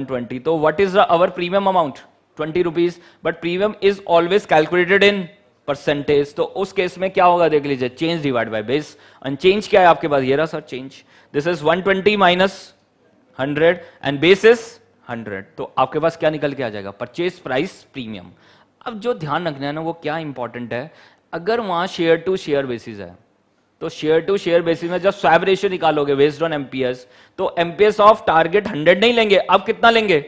120 तो what is our premium amount twenty rupees but premium is always calculated in percentage तो उस केस में क्या होगा देख लीजिए change divide by base and change क्या है आपके पास ये रहा sir change this is 120 minus hundred and base is hundred तो आपके पास क्या निकल के आ जाएगा परचेज प्राइस प्रीमियम अब जो ध्यान रखना है ना वो क्या इंपॉर्टेंट है अगर वहां शेयर टू शेयर बेसिस है तो शेयर टू शेयर बेसिस में जब स्वैब रेशियो निकालोगे बेस्ड ऑन एमपीएस तो एमपीएस ऑफ टारगेट 100 नहीं लेंगे अब कितना लेंगे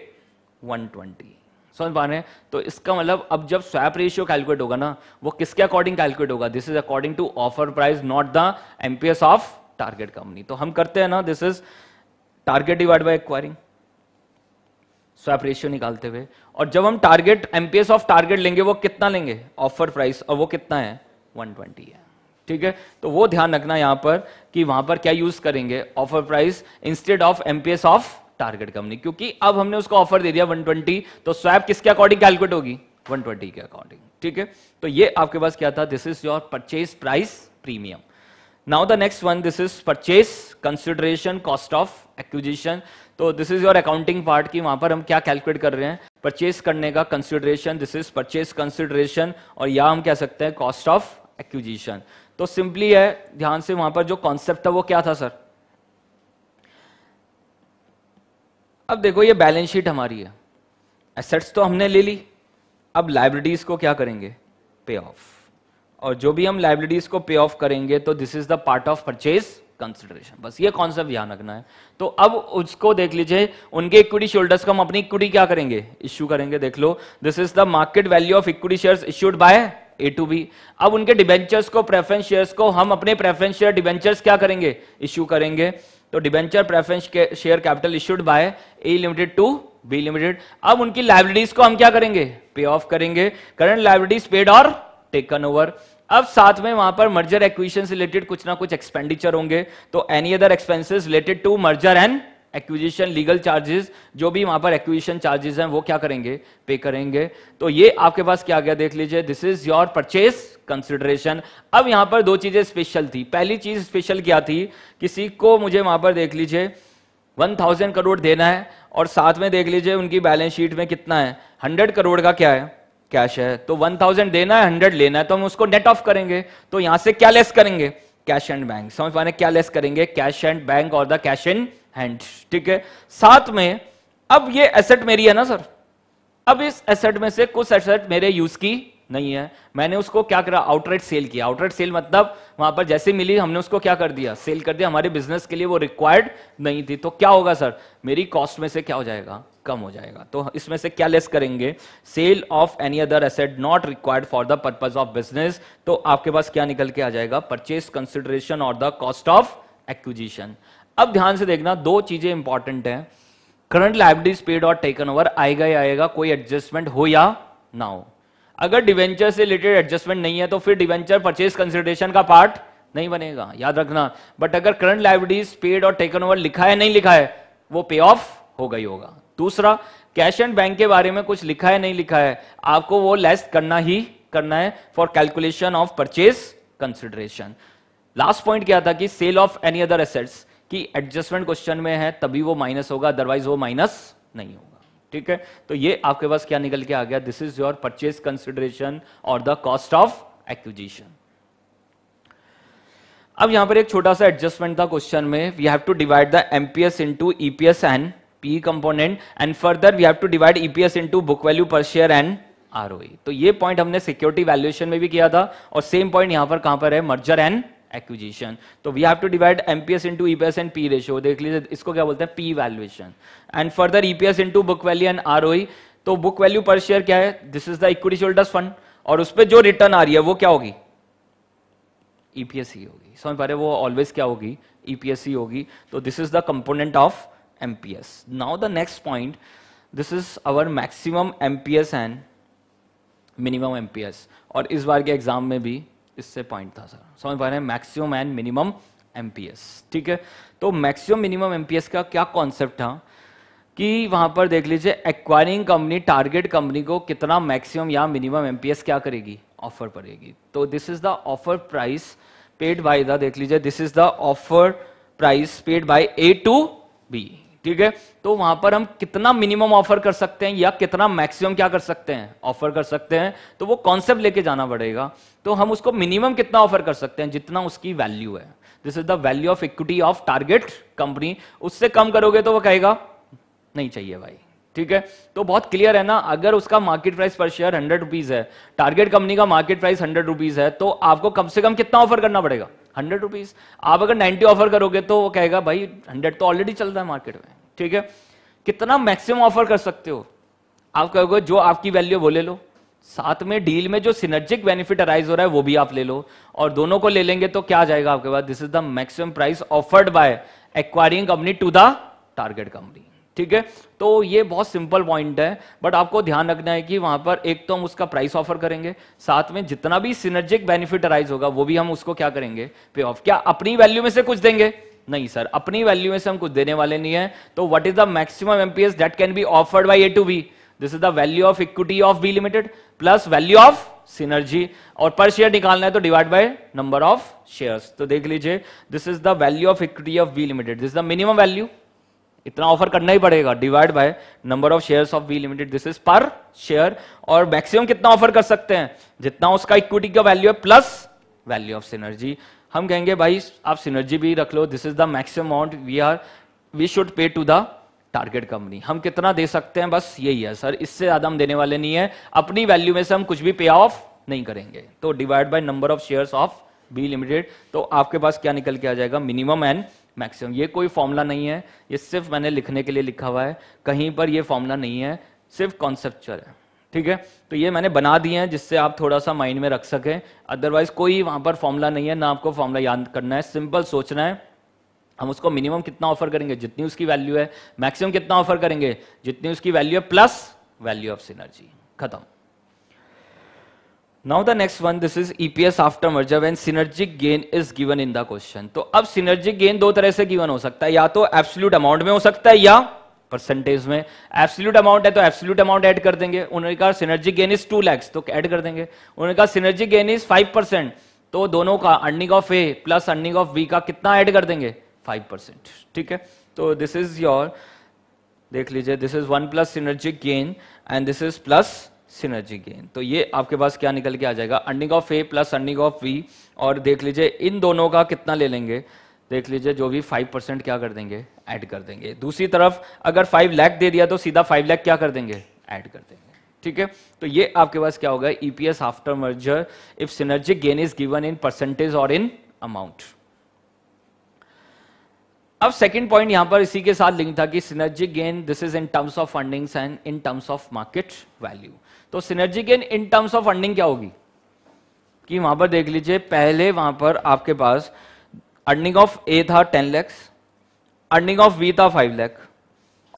120 समझ पा रहे हैं तो इसका मतलब अब जब स्वैप रेशियो कैलकुलेट होगा ना वो किसके अकॉर्डिंग कैलकुलेट होगा this is according to offer price not the MPS of target company तो हम करते हैं ना this is target divide by acquiring swap ratio निकालते हुए और जब हम टारगेट एमपीएस ऑफ टारगेट लेंगे वो कितना लेंगे ऑफर प्राइस और वो कितना है 120 है ठीक है तो वो ध्यान रखना यहां पर कि वहां पर क्या यूज करेंगे offer price instead of MPS of target company क्योंकि अब हमने उसको ऑफर दे दिया 120 तो स्वैप किसके अकॉर्डिंग कैलकुलेट होगी 120 के अकॉर्डिंग ठीक है तो ये आपके पास क्या था this is your purchase price premium now the next one this is purchase consideration cost of acquisition तो this is your accounting part की वहां पर हम क्या कैलकुलेट कर रहे हैं परचेज करने का consideration this is purchase consideration और या हम कह सकते हैं कॉस्ट ऑफ एक्विजिशन तो सिंपली है ध्यान से वहां पर जो कॉन्सेप्ट था वो क्या था सर अब देखो ये बैलेंस शीट हमारी है एसेट्स तो हमने ले ली अब लाइब्रेरीज को क्या करेंगे पे ऑफ और जो भी हम लाइब्रेरीज को पे ऑफ करेंगे तो this is the part of purchase consideration बस ये कॉन्सेप्ट ध्यान रखना है तो अब उसको देख लीजिए उनके इक्विटी शोल्डर्स को हम अपनी इक्विटी क्या करेंगे इश्यू करेंगे देख लो this is the market value of equity share issued by A to B अब उनके डिबेंचर्स को प्रेफरेंस शेयर्स को हम अपने प्रेफरेंस शेयर डिबेंचर्स क्या करेंगे इश्यू करेंगे तो debenture preference share capital issued by A limited to B limited अब उनकी लाइब्रेडीज को हम क्या करेंगे पे ऑफ करेंगे करंट लाइब्रेडीज पेड और टेकन ओवर अब साथ में वहां पर मर्जर एक्विशन से रिलेटेड कुछ ना कुछ एक्सपेंडिचर होंगे तो any other expenses related to merger and acquisition legal charges जो भी वहां पर एक्विजिशन चार्जेस हैं वो क्या करेंगे पे करेंगे तो ये आपके पास क्या गया देख लीजिए this is your purchase consideration अब यहां पर दो चीजें स्पेशल थी पहली चीज स्पेशल क्या थी किसी को मुझे वहां पर देख लीजिए वन थाउजेंड करोड़ देना है और साथ में देख लीजिए उनकी बैलेंस शीट में कितना है हंड्रेड करोड़ का क्या है कैश है तो वन थाउजेंड देना है हंड्रेड लेना है तो हम उसको नेट ऑफ करेंगे तो यहां से क्या लेस करेंगे कैश एंड बैंक समझ पाने क्या लेस करेंगे कैश एंड बैंक और द कैश इन हैंड ठीक है साथ में अब ये एसेट मेरी है ना सर अब इस एसेट में से कुछ एसेट मेरे यूज की नहीं है मैंने उसको क्या करा आउटरेट सेल किया आउटरेट सेल मतलब वहां पर जैसे मिली हमने उसको क्या कर दिया सेल कर दिया हमारे बिजनेस के लिए वो रिक्वायर्ड नहीं थी तो क्या होगा सर मेरी कॉस्ट में से क्या हो जाएगा कम हो जाएगा तो इसमें से क्या लेस करेंगे sale of any other asset not required for the purpose of business तो आपके पास क्या निकल के आ जाएगा परचेस कंसिडरेशन और द कॉस्ट ऑफ एक्विजिशन अब ध्यान से देखना दो चीजें इंपॉर्टेंट हैं करंट लाइब्रेरीज पेड और टेकन ओवर आएगा ही आएगा कोई एडजस्टमेंट हो या ना हो अगर डिवेंचर से रिलेटेड एडजस्टमेंट नहीं है तो फिर डिवेंचर परचेज कंसिडरेशन का पार्ट नहीं बनेगा याद रखना बट अगर करंट लाइब्रेरीज पेड और टेकन ओवर लिखा है नहीं लिखा है वो पे ऑफ हो गई होगा दूसरा कैश एंड बैंक के बारे में कुछ लिखा है नहीं लिखा है आपको वो लेस करना ही करना है for calculation of purchase consideration last point क्या था कि sale of any other assets कि एडजस्टमेंट क्वेश्चन में है तभी वो माइनस होगा अदरवाइज वो माइनस नहीं होगा ठीक है तो ये आपके पास क्या निकल के आ गया this is your purchase consideration और द कॉस्ट ऑफ एक्विजिशन अब यहां पर एक छोटा सा एडजस्टमेंट था क्वेश्चन में we have to divide the MPS into EPS and P component and further we have to divide EPS into book value पर शेयर एंड आरओई तो ये पॉइंट हमने सिक्योरिटी वैल्यूएशन में भी किया था और सेम पॉइंट यहां पर कहां पर है मर्जर एंड एक्विजिशन तो we have to divide MPS into EPS and P ratio देख लीजिए इसको क्या बोलते हैं P valuation and further EPS into book value and ROE तो बुक वैल्यू पर शेयर क्या है this is the equity shareholders fund और उस पर जो रिटर्न आ रही है वो क्या होगी ईपीएस e ही होगी समझ पा रहे वो ऑलवेज क्या होगी ईपीएस e ही होगी तो this is the component of MPS now the next point this is our maximum MPS and minimum MPS और इस बार के एग्जाम में भी इससे पॉइंट था सर समझ पा रहे हैं मैक्सिमम एंड मिनिमम एमपीएस ठीक है तो मैक्सिमम मिनिमम एमपीएस का क्या कॉन्सेप्ट था कि वहां पर देख लीजिए एक्वायरिंग कंपनी टारगेट कंपनी को कितना मैक्सिमम या मिनिमम एमपीएस क्या करेगी ऑफर करेगी तो this is the offer price paid by the देख लीजिए this is the offer price paid by A to B ठीक है तो वहां पर हम कितना मिनिमम ऑफर कर सकते हैं या कितना मैक्सिमम क्या कर सकते हैं ऑफर कर सकते हैं तो वो कॉन्सेप्ट लेके जाना पड़ेगा तो हम उसको मिनिमम कितना ऑफर कर सकते हैं जितना उसकी वैल्यू है this is the value of equity of target company उससे कम करोगे तो वो कहेगा नहीं चाहिए भाई ठीक है तो बहुत क्लियर है ना अगर उसका market price per share hundred rupees है टारगेट कंपनी का मार्केट प्राइस हंड्रेड रुपीज है तो आपको कम से कम कितना ऑफर करना पड़ेगा हंड्रेड रुपीज़ आप अगर नाइन्टी ऑफर करोगे तो वो कहेगा भाई हंड्रेड तो ऑलरेडी चल रहा है मार्केट में ठीक है कितना मैक्सिमम ऑफर कर सकते हो आप कहोगे जो आपकी वैल्यू वो ले लो साथ में डील में जो सिनर्जिक बेनिफिट अराइज हो रहा है वो भी आप ले लो और दोनों को ले लेंगे तो क्या जाएगा आपके पास this is the maximum price offered by acquiring company to the target company ठीक है तो ये बहुत सिंपल पॉइंट है बट आपको ध्यान रखना है कि वहां पर एक तो हम उसका प्राइस ऑफर करेंगे साथ में जितना भी सिनर्जिक बेनिफिट अराइज होगा वो भी हम उसको क्या करेंगे पे ऑफ क्या अपनी वैल्यू में से कुछ देंगे नहीं सर अपनी वैल्यू में से हम कुछ देने वाले नहीं है तो what is the maximum MPS that can be offered by A to B this is the value of equity of B limited plus value of synergy और पर शेयर निकालना है तो divide by number of shares तो देख लीजिए this is the value of equity of B limited this is the minimum value इतना offer करना ही पड़ेगा divide by number of shares of we limited this is per share और maximum कितना offer कर सकते हैं जितना उसका इक्विटी का वैल्यू है प्लस वैल्यू ऑफ सिनर्जी हम कहेंगे भाई आप सिनर्जी भी रख लो this is the maximum amount we are we should pay to the target company हम कितना दे सकते हैं बस यही है सर इससे ज्यादा हम देने वाले नहीं है अपनी वैल्यू में से हम कुछ भी पे ऑफ नहीं करेंगे तो divide by number of shares of B limited तो आपके पास क्या निकल के आ जाएगा मिनिमम एंड मैक्सिमम ये कोई फॉर्मूला नहीं है ये सिर्फ मैंने लिखने के लिए लिखा हुआ है कहीं पर ये फॉर्मूला नहीं है सिर्फ कॉन्सेप्चुअल है ठीक है तो ये मैंने बना दिए हैं जिससे आप थोड़ा सा माइंड में रख सकें अदरवाइज कोई वहां पर फॉर्मूला नहीं है ना आपको फॉर्मूला याद करना है सिंपल सोचना है हम उसको मिनिमम कितना ऑफर करेंगे जितनी उसकी वैल्यू है मैक्सिमम कितना ऑफर करेंगे जितनी उसकी वैल्यू है प्लस वैल्यू ऑफ सिनर्जी खत्म now the next one this is EPS after merger when synergic gain is given in the question तो अब सिनर्जिक गेन दो तरह से गिवन हो सकता है या तो एब्सोल्यूट अमाउंट में हो सकता है या परसेंटेज में एब्सोल्यूट अमाउंट है तो एब्सोल्यूट अमाउंट ऐड कर देंगे उन्होंने कहा synergic gain is two lakhs तो ऐड कर देंगे उन्होंने कहा synergic gain is five percent तो दोनों का earning of A plus earning of B का कितना ऐड कर देंगे फाइव परसेंट ठीक है तो दिस इज योर देख लीजिए this is one plus synergic gain and this is plus synergy gain तो ये आपके पास क्या निकल के आ जाएगा earning of A plus earning of B और देख लीजिए इन दोनों का कितना ले लेंगे देख लीजिए जो भी फाइव परसेंट क्या कर देंगे ऐड कर देंगे दूसरी तरफ अगर फाइव लैख दे दिया तो सीधा फाइव लैख क्या कर देंगे ऐड कर देंगे ठीक है तो ये आपके पास क्या होगा EPS after merger if synergy gain is given in percentage और इन अमाउंट अब सेकंड पॉइंट यहां पर इसी के साथ लिंक था कि synergy gain this is in terms of fundings and in terms of market value तो synergy gain in terms of earning क्या होगी कि वहां पर देख लीजिए पहले वहां पर आपके पास अर्निंग ऑफ ए था ten lakhs earning of B था फाइव लैख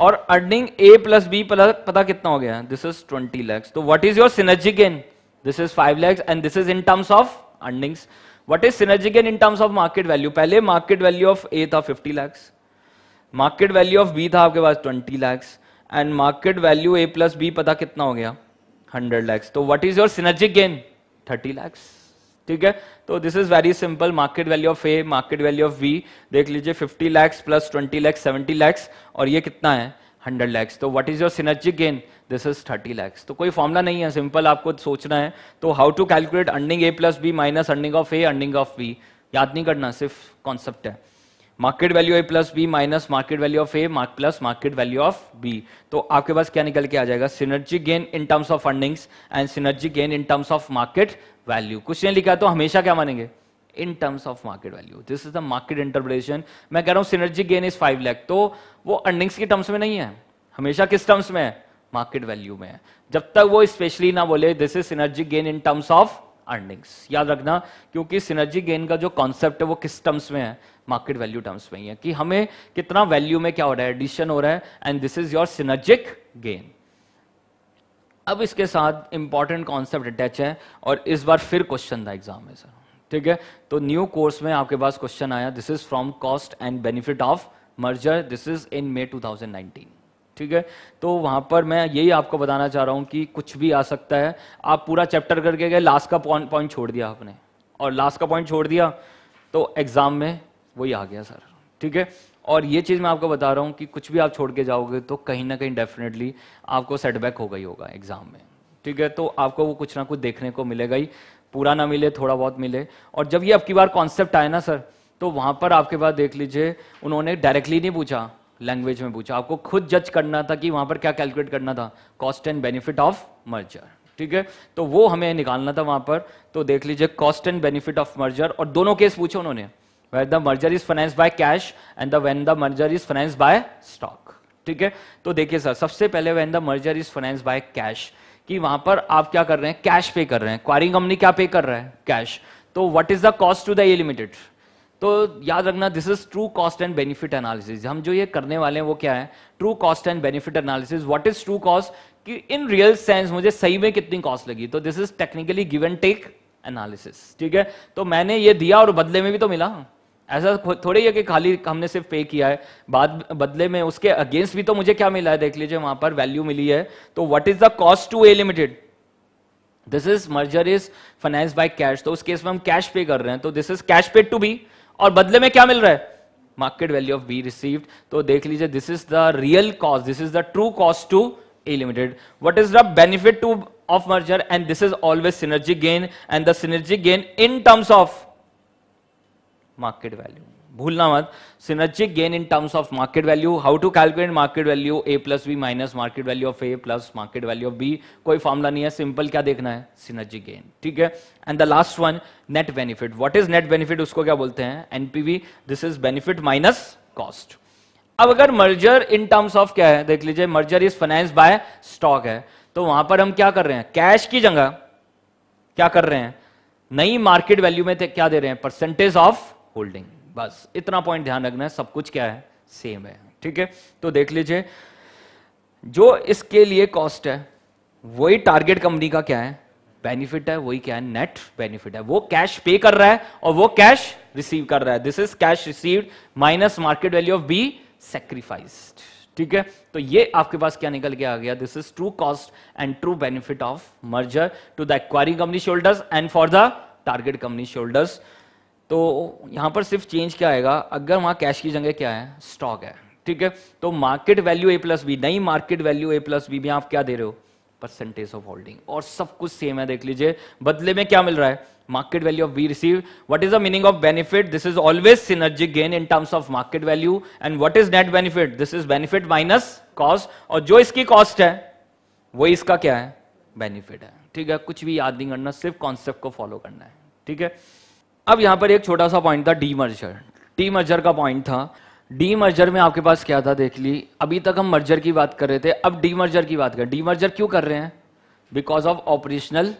और earning A plus B plus पता कितना हो गया दिस इज ट्वेंटी लैक्स तो what is your synergy gain this is five lakhs and this is in terms of earnings what is synergy gain in terms of market value पहले market value of A था fifty lakhs market value of B था आपके पास twenty lakhs and market value A plus B पता कितना हो गया hundred lakhs तो what is your synergic gain thirty lakhs ठीक है तो this is very simple market value of A market value of B देख लीजिए fifty lakhs plus twenty lakhs seventy lakhs और ये कितना है हंड्रेड लैक्स तो what is your synergic gain this is thirty lakhs तो कोई फॉर्मुला नहीं है सिंपल आपको सोचना है तो how to calculate earning A plus B minus earning of A earning of B याद नहीं करना सिर्फ कॉन्सेप्ट है market value A plus B minus market value of A plus market value of B तो आपके पास क्या निकल के आ जाएगा synergy gain in terms of fundings and synergy gain in terms of market value नहीं लिखा तो हमेशा क्या मानेंगे in terms of market value this is the market interpretation मैं कह रहा हूं synergy gain is five lakh तो वो अर्निंग्स के टर्म्स में नहीं है हमेशा किस टर्म्स में है मार्केट वैल्यू में है जब तक वो स्पेशली ना बोले this is synergy gain in terms of earnings याद रखना क्योंकि सिनर्जी गेन का जो कॉन्सेप्ट है वो किस टर्म्स में है मार्केट वैल्यू टर्म्स में ही है कि हमें कितना वैल्यू में क्या हो रहा है एडिशन हो रहा है and this is your synergic gain अब इसके साथ इंपॉर्टेंट कॉन्सेप्ट अटैच है और इस बार फिर क्वेश्चन था एग्जाम में सर ठीक है तो न्यू कोर्स में आपके पास क्वेश्चन आया this is from cost and benefit of merger this is in May 2019 ठीक है तो वहां पर मैं यही आपको बताना चाह रहा हूँ कि कुछ भी आ सकता है आप पूरा चैप्टर करके गए लास्ट का पॉइंट छोड़ दिया आपने और लास्ट का पॉइंट छोड़ दिया तो एग्जाम में वही आ गया सर ठीक है और ये चीज़ मैं आपको बता रहा हूँ कि कुछ भी आप छोड़ के जाओगे तो कहीं ना कहीं डेफिनेटली आपको सेटबैक होगा ही होगा एग्जाम में ठीक है तो आपको वो कुछ ना कुछ देखने को मिलेगा ही पूरा ना मिले थोड़ा बहुत मिले और जब ये आपकी बार कॉन्सेप्ट आए ना सर तो वहाँ पर आपके पास देख लीजिए उन्होंने डायरेक्टली नहीं पूछा लैंग्वेज में पूछा आपको खुद जज करना था कि वहाँ पर क्या कैलकुलेट करना था cost and benefit of merger ठीक है तो वो हमें निकालना था वहाँ पर तो देख लीजिए cost and benefit of merger और दोनों केस पूछे उन्होंने where the merger is financed by cash and the when the merger is financed by stock ठीक है तो देखिए सर सबसे पहले when the merger is financed by cash कि वहां पर आप क्या कर रहे हैं कैश पे कर रहे हैं क्वारिंग कंपनी क्या पे कर रहा है कैश तो what is the cost to the A limited तो याद रखना this is true cost and benefit analysis हम जो ये करने वाले हैं वो क्या है true cost and benefit analysis what is true cost कि इन रियल सेंस मुझे सही में कितनी कॉस्ट लगी तो this is technically give and take analysis ठीक है तो मैंने ये दिया और बदले में भी तो मिला ऐसा थोड़ी है कि खाली हमने सिर्फ पे किया है बाद बदले में उसके अगेंस्ट भी तो मुझे क्या मिला है देख लीजिए वहां पर वैल्यू मिली है तो what is the cost to A limited this is merger is finance by cash तो उस केस में हम कैश पे कर रहे हैं तो this is cash paid to B और बदले में क्या मिल रहा है market value of B received तो देख लीजिए this is the real cost this is the true cost to A limited what is the benefit to of merger and this is always synergy gain and the synergy gain in terms of market value भूलना मत synergic gain in terms of market value how to calculate market value A plus B minus market value of A plus market value of B कोई formula नहीं है simple क्या देखना है synergic gain ठीक है and the last one net benefit what is net benefit उसको क्या बोलते हैं NPV this is benefit minus cost अब अगर मर्जर इन टर्म्स ऑफ क्या है देख लीजिए merger is finance by stock है तो वहां पर हम क्या कर रहे हैं कैश की जगह क्या कर रहे हैं नई मार्केट वैल्यू में क्या दे रहे हैं परसेंटेज ऑफ होल्डिंग बस इतना पॉइंट ध्यान रखना है सब कुछ क्या है सेम है ठीक है तो देख लीजिए जो इसके लिए कॉस्ट है वही टारगेट कंपनी का क्या है बेनिफिट है वही क्या है नेट बेनिफिट है वो कैश पे कर रहा है और वो कैश रिसीव कर रहा है this is cash received minus market value of B sacrifice ठीक है तो ये आपके पास क्या निकल के आ गया this is true cost and true benefit of merger to the acquiring company shoulders and for the target company shareholders तो यहां पर सिर्फ चेंज क्या आएगा अगर वहां कैश की जगह क्या है स्टॉक है ठीक है तो market value A plus B नई market value A plus B भी आप क्या दे रहे हो परसेंटेज ऑफ होल्डिंग और सब कुछ सेम है देख लीजिए बदले में क्या मिल रहा है market value of B receive what is the meaning of benefit this is always synergic gain in terms of market value and what is net benefit this is benefit minus cost और जो इसकी cost है वही इसका क्या है benefit है ठीक है कुछ भी याद नहीं करना सिर्फ कॉन्सेप्ट को फॉलो करना है ठीक है अब यहां पर एक छोटा सा पॉइंट था डी मर्जर डी मर्जर का पॉइंट था डी मर्जर में आपके पास क्या था देख ली अभी तक हम मर्जर की बात कर रहे थे अब डी मर्जर की बात करें डी मर्जर क्यों कर रहे हैं बिकॉज ऑफ ऑपरेशनल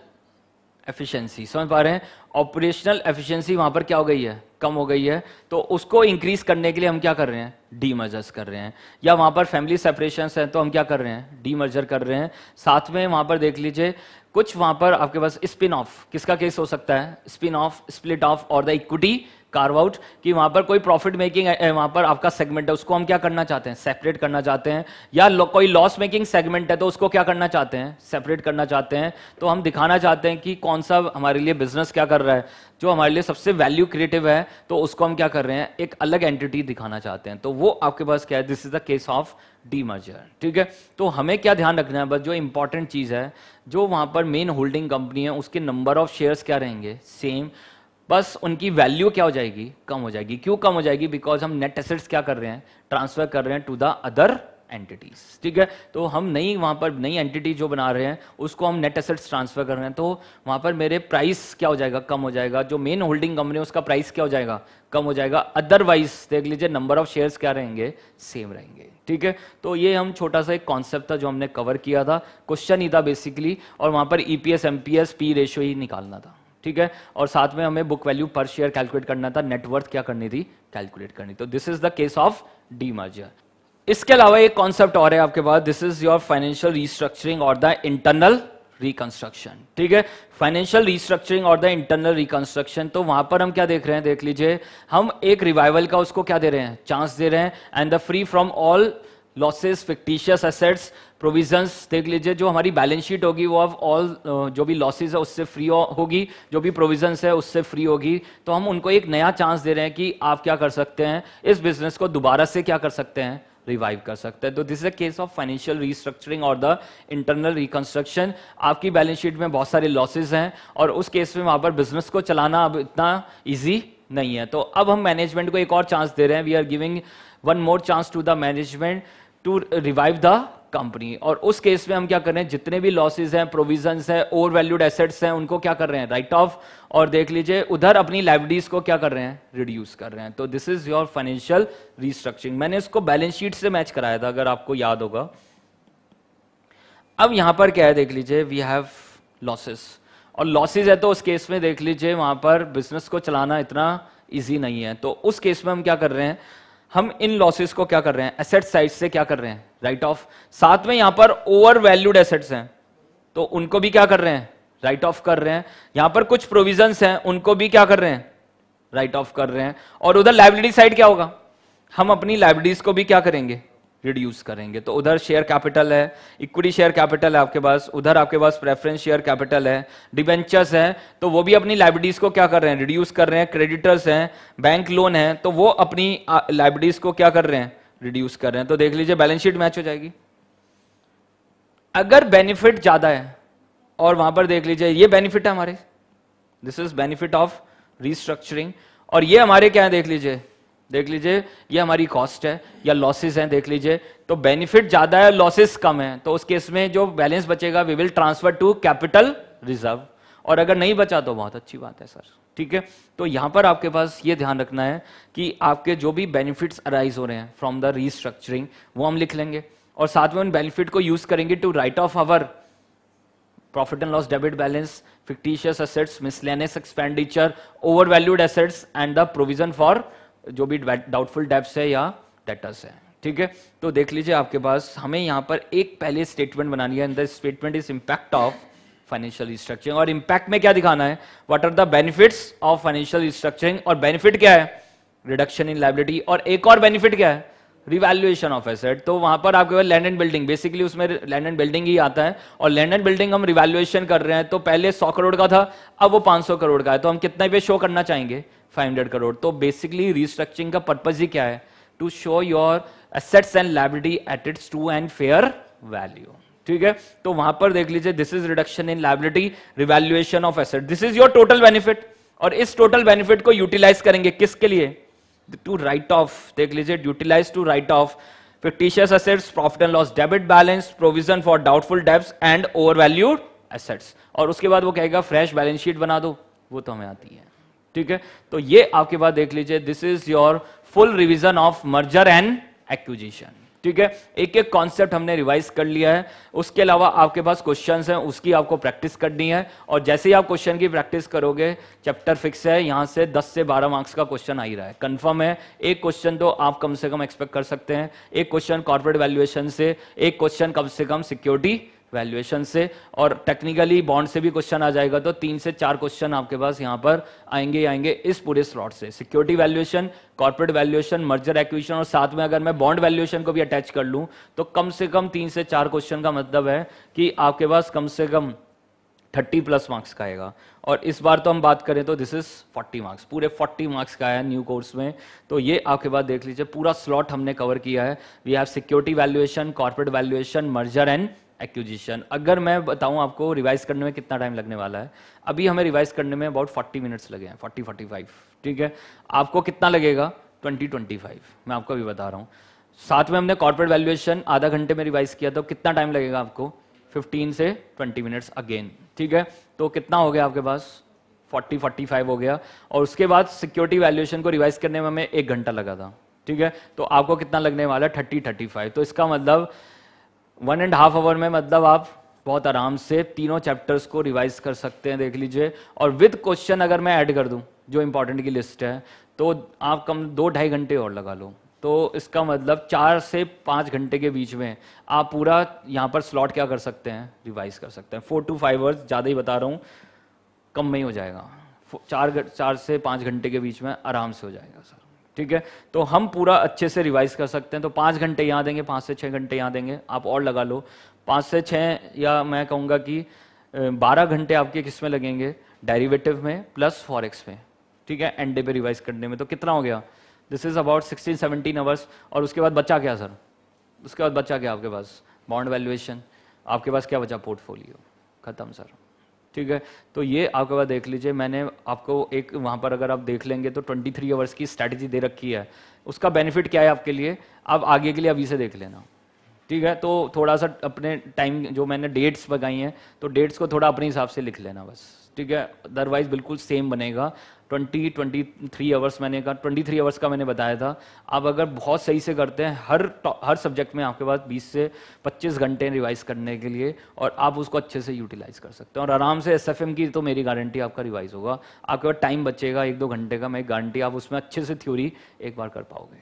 एफिशिएंसी समझ पा रहे हैं ऑपरेशनल एफिशिएंसी वहां पर क्या हो गई है कम हो गई है तो उसको इंक्रीज करने के लिए हम क्या कर रहे हैं डी मर्जर्स कर रहे हैं या वहां पर फैमिली सेपरेशन है तो हम क्या कर रहे हैं डी मर्जर कर रहे हैं साथ में वहां पर देख लीजिए कुछ वहां पर आपके पास स्पिन ऑफ किसका केस हो सकता है स्पिन ऑफ स्प्लिट ऑफ और द इक्विटी कार्व आउट कि वहां पर कोई प्रॉफिट मेकिंग वहां पर आपका सेगमेंट है उसको हम क्या करना चाहते हैं सेपरेट करना चाहते हैं या कोई लॉस मेकिंग सेगमेंट है तो उसको क्या करना चाहते हैं सेपरेट करना चाहते हैं तो हम दिखाना चाहते हैं कि कौन सा हमारे लिए बिजनेस क्या कर रहा है जो हमारे लिए सबसे वैल्यू क्रिएटिव है तो उसको हम क्या कर रहे हैं एक अलग एंटिटी दिखाना चाहते हैं तो वो आपके पास क्या है this is the case of demerger ठीक है तो हमें क्या ध्यान रखना है बस जो इंपॉर्टेंट चीज़ है जो वहां पर मेन होल्डिंग कंपनी है उसके नंबर ऑफ शेयर्स क्या रहेंगे सेम बस उनकी वैल्यू क्या हो जाएगी कम हो जाएगी क्यों कम हो जाएगी बिकॉज हम नेट एसेट्स क्या कर रहे हैं ट्रांसफर कर रहे हैं टू द अदर एंटिटीज ठीक है तो हम नई वहाँ पर नई एंटिटी जो बना रहे हैं उसको हम नेट एसेट्स ट्रांसफर कर रहे हैं तो वहाँ पर मेरे प्राइस क्या हो जाएगा कम हो जाएगा जो मेन होल्डिंग कंपनी है उसका प्राइस क्या हो जाएगा कम हो जाएगा अदरवाइज देख लीजिए नंबर ऑफ शेयर्स क्या रहेंगे सेम रहेंगे ठीक है तो ये हम छोटा सा एक कॉन्सेप्ट था जो हमने कवर किया था क्वेश्चन ही था बेसिकली और वहाँ पर E P S M P S P ratio ही निकालना था ठीक है और साथ में हमें बुक वैल्यू पर शेयर कैलकुलेट करना था नेटवर्थ क्या करनी थी कैलकुलेट करनी तो this is the case of demerger इसके अलावा एक कॉन्सेप्ट और है आपके पास this is your financial restructuring और द इंटरनल रिकंस्ट्रक्शन ठीक है फाइनेंशियल रिस्ट्रक्चरिंग और द इंटरनल रिकंस्ट्रक्शन तो वहां पर हम क्या देख रहे हैं देख लीजिए हम एक रिवाइवल का उसको क्या दे रहे हैं चांस दे रहे हैं and the free from all losses fictitious assets provisions देख लीजिए जो हमारी बैलेंस शीट होगी वो अब ऑल जो भी लॉसेज है उससे फ्री होगी जो भी प्रोविजंस है उससे फ्री होगी तो हम उनको एक नया चांस दे रहे हैं कि आप क्या कर सकते हैं इस बिजनेस को दोबारा से क्या कर सकते हैं रिवाइव कर सकते हैं तो this is a case of financial restructuring और द इंटरनल रिकंस्ट्रक्शन आपकी बैलेंस शीट में बहुत सारे लॉसेज हैं और उस केस में वहां पर बिजनेस को चलाना अब इतना ईजी नहीं है तो अब हम मैनेजमेंट को एक और चांस दे रहे हैं we are giving one more chance to the management to revive the company और उस केस में हम क्या कर रहे हैं जितने भी लॉसेज हैं प्रोविजन है ओवर वैल्यूड एसेट्स हैं उनको क्या कर रहे हैं राइट ऑफ और देख लीजिए उधर अपनी लाइब्रेरीज को क्या कर रहे हैं रिड्यूस कर रहे हैं तो this is your financial restructuring मैंने इसको बैलेंस शीट से मैच कराया था अगर आपको याद होगा अब यहां पर क्या है देख लीजिए वी हैव लॉसेस और लॉसेज है तो उस केस में देख लीजिए वहां पर बिजनेस को चलाना इतना ईजी नहीं है तो उस केस में हम क्या कर रहे हैं हम इन लॉसेस को क्या कर रहे हैं एसेट साइड से क्या कर रहे हैं राइट ऑफ साथ में यहां पर ओवर वैल्यूड एसेट्स हैं तो उनको भी क्या कर रहे हैं राइट ऑफ कर रहे हैं यहां पर कुछ प्रोविजन हैं उनको भी क्या कर रहे हैं राइट ऑफ कर रहे हैं और उधर लाइब्रेरी साइड क्या होगा हम अपनी लाइब्रेरीज को भी क्या करेंगे रिड्यूस करेंगे तो उधर शेयर कैपिटल है इक्विटी शेयर कैपिटल है आपके पास उधर आपके पास प्रेफरेंस शेयर कैपिटल है डिवेंचर्स है तो वो भी अपनी लाइब्रेटीज को क्या कर रहे हैं रिड्यूस कर रहे हैं क्रेडिटर्स हैं बैंक लोन है तो वो अपनी लाइब्रेटीज को क्या कर रहे हैं रिड्यूस कर रहे हैं तो देख लीजिए बैलेंस शीट मैच हो जाएगी अगर बेनिफिट ज्यादा है और वहां पर देख लीजिए ये बेनिफिट है हमारे this is benefit of restructuring और ये हमारे क्या है देख लीजिए देख लीजिए ये हमारी कॉस्ट है या लॉसेस हैं देख लीजिए तो बेनिफिट ज्यादा है लॉसेस कम है तो उस केस में जो बैलेंस बचेगा we will transfer to capital reserve और अगर नहीं बचा तो बहुत अच्छी बात है सर ठीक है तो यहां पर आपके पास ये ध्यान रखना है कि आपके जो भी बेनिफिट्स अराइज हो रहे हैं फ्रॉम द रीस्ट्रक्चरिंग वो हम लिख लेंगे और साथ में उन बेनिफिट को यूज करेंगे to write off our profit and loss debit balance fictitious assets miscellaneous expenditure over valued assets and the provision for जो भी डाउटफुल डेप्स है या डेटस है ठीक है तो देख लीजिए आपके पास हमें यहां पर एक पहले स्टेटमेंट बनानी है and the statement is impact of financial restructuring और इंपैक्ट में क्या दिखाना है what are the benefits of financial restructuring और बेनिफिट क्या है रिडक्शन इन लाइबिलिटी और एक और बेनिफिट क्या है रिवैल्यूएशन ऑफ एसेट तो वहां पर आपके पास लैंड एंड बिल्डिंग बेसिकली उसमें लैंड एंड बिल्डिंग ही आता है और लैंड एंड बिल्डिंग हम रिवैल्यूएशन कर रहे हैं तो पहले 100 करोड़ का था अब वो 500 करोड़ का है तो हम कितने पे शो करना चाहेंगे 500 करोड़ तो बेसिकली रिस्ट्रक्चरिंग का पर्पज ही क्या है to show your assets and liability at its true and fair value ठीक है तो वहां पर देख लीजिए this is reduction in liability revaluation of asset this is your total benefit और इस टोटल बेनिफिट को यूटिलाइज करेंगे किसके लिए टू राइट ऑफ देख लीजिए utilize to write off assets profit and loss debit balance provision for doubtful debts and over valued assets और उसके बाद वो कहेगा फ्रेश बैलेंस शीट बना दो वो तो हमें आती है ठीक है तो ये आपके पास देख लीजिए this is your full revision of merger and acquisition ठीक है एक एक कॉन्सेप्ट हमने रिवाइज कर लिया है उसके अलावा आपके पास क्वेश्चन हैं उसकी आपको प्रैक्टिस करनी है और जैसे ही आप क्वेश्चन की प्रैक्टिस करोगे चैप्टर फिक्स है यहां से 10 से 12 मार्क्स का क्वेश्चन आ ही रहा है कंफर्म है एक क्वेश्चन तो आप कम से कम एक्सपेक्ट कर सकते हैं एक क्वेश्चन कॉर्पोरेट वैल्यूएशन से एक क्वेश्चन कम से कम सिक्योरिटी वैल्यूएशन से और टेक्निकली बॉन्ड से भी क्वेश्चन आ जाएगा तो तीन से चार क्वेश्चन आपके पास यहाँ पर आएंगे आएंगे इस पूरे स्लॉट से security valuation corporate valuation merger acquisition और साथ में अगर मैं बॉन्ड वैल्यूएशन को भी अटैच कर लूं तो कम से कम तीन से चार क्वेश्चन का मतलब है कि आपके पास कम से कम थर्टी प्लस मार्क्स का आएगा और इस बार तो हम बात करें तो दिस इज फोर्टी मार्क्स पूरे फोर्टी मार्क्स का आया न्यू कोर्स में तो ये आपके बाद देख लीजिए पूरा स्लॉट हमने कवर किया है we have security valuation corporate valuation merger and acquisition अगर मैं बताऊं आपको रिवाइज करने में कितना टाइम लगने वाला है अभी हमें रिवाइज करने में अबाउट 40 मिनट्स लगे हैं 40 45 ठीक है आपको कितना लगेगा 20 25 मैं आपको अभी बता रहा हूँ साथ में हमने कॉर्पोरेट वैल्यूएशन आधा घंटे में रिवाइज किया तो कितना टाइम लगेगा आपको 15 से 20 मिनट्स अगेन ठीक है तो कितना हो गया आपके पास 40 45 हो गया और उसके बाद सिक्योरिटी वैल्यूएशन को रिवाइज करने में हमें एक घंटा लगा था ठीक है तो आपको कितना लगने वाला है थर्टी थर्टी फाइव तो इसका मतलब वन एंड हाफ आवर में मतलब आप बहुत आराम से तीनों चैप्टर्स को रिवाइज कर सकते हैं देख लीजिए और विद क्वेश्चन अगर मैं ऐड कर दूं जो इम्पोर्टेंट की लिस्ट है तो आप कम दो ढाई घंटे और लगा लो तो इसका मतलब चार से पाँच घंटे के बीच में आप पूरा यहाँ पर स्लॉट क्या कर सकते हैं रिवाइज कर सकते हैं फोर टू फाइव आवर्स ज़्यादा ही बता रहा हूँ कम में ही हो जाएगा चार चार से पाँच घंटे के बीच में आराम से हो जाएगा सर ठीक है तो हम पूरा अच्छे से रिवाइज कर सकते हैं तो पाँच घंटे यहाँ देंगे पाँच से छः घंटे यहाँ देंगे आप और लगा लो पाँच से छः या मैं कहूँगा कि बारह घंटे आपके किस में लगेंगे डेरिवेटिव में प्लस फॉरेक्स में ठीक है एंड डे पे रिवाइज करने में तो कितना हो गया this is about sixteen seventeen hours और उसके बाद बचा क्या सर उसके बाद बचा क्या आपके पास बॉन्ड वैल्यूएशन आपके पास क्या बचा पोर्टफोलियो खत्म सर ठीक है तो ये आपके पास देख लीजिए मैंने आपको एक वहाँ पर अगर आप देख लेंगे तो 23 थ्री आवर्स की स्ट्रैटेजी दे रखी है उसका बेनिफिट क्या है आपके लिए आप आगे के लिए अभी से देख लेना ठीक है तो थोड़ा सा अपने टाइम जो मैंने डेट्स बगाई हैं तो डेट्स को थोड़ा अपने हिसाब से लिख लेना बस ठीक है अदरवाइज बिल्कुल सेम बनेगा 20 23 आवर्स मैंने कहा 23 आवर्स का मैंने बताया था आप अगर बहुत सही से करते हैं हर हर सब्जेक्ट में आपके पास 20 से 25 घंटे रिवाइज करने के लिए और आप उसको अच्छे से यूटिलाइज कर सकते हैं और आराम से एस की तो मेरी गारंटी आपका रिवाइज होगा आपके पास टाइम बचेगा एक दो घंटे का मैं गारंटी आप उसमें अच्छे से थ्योरी एक बार कर पाओगे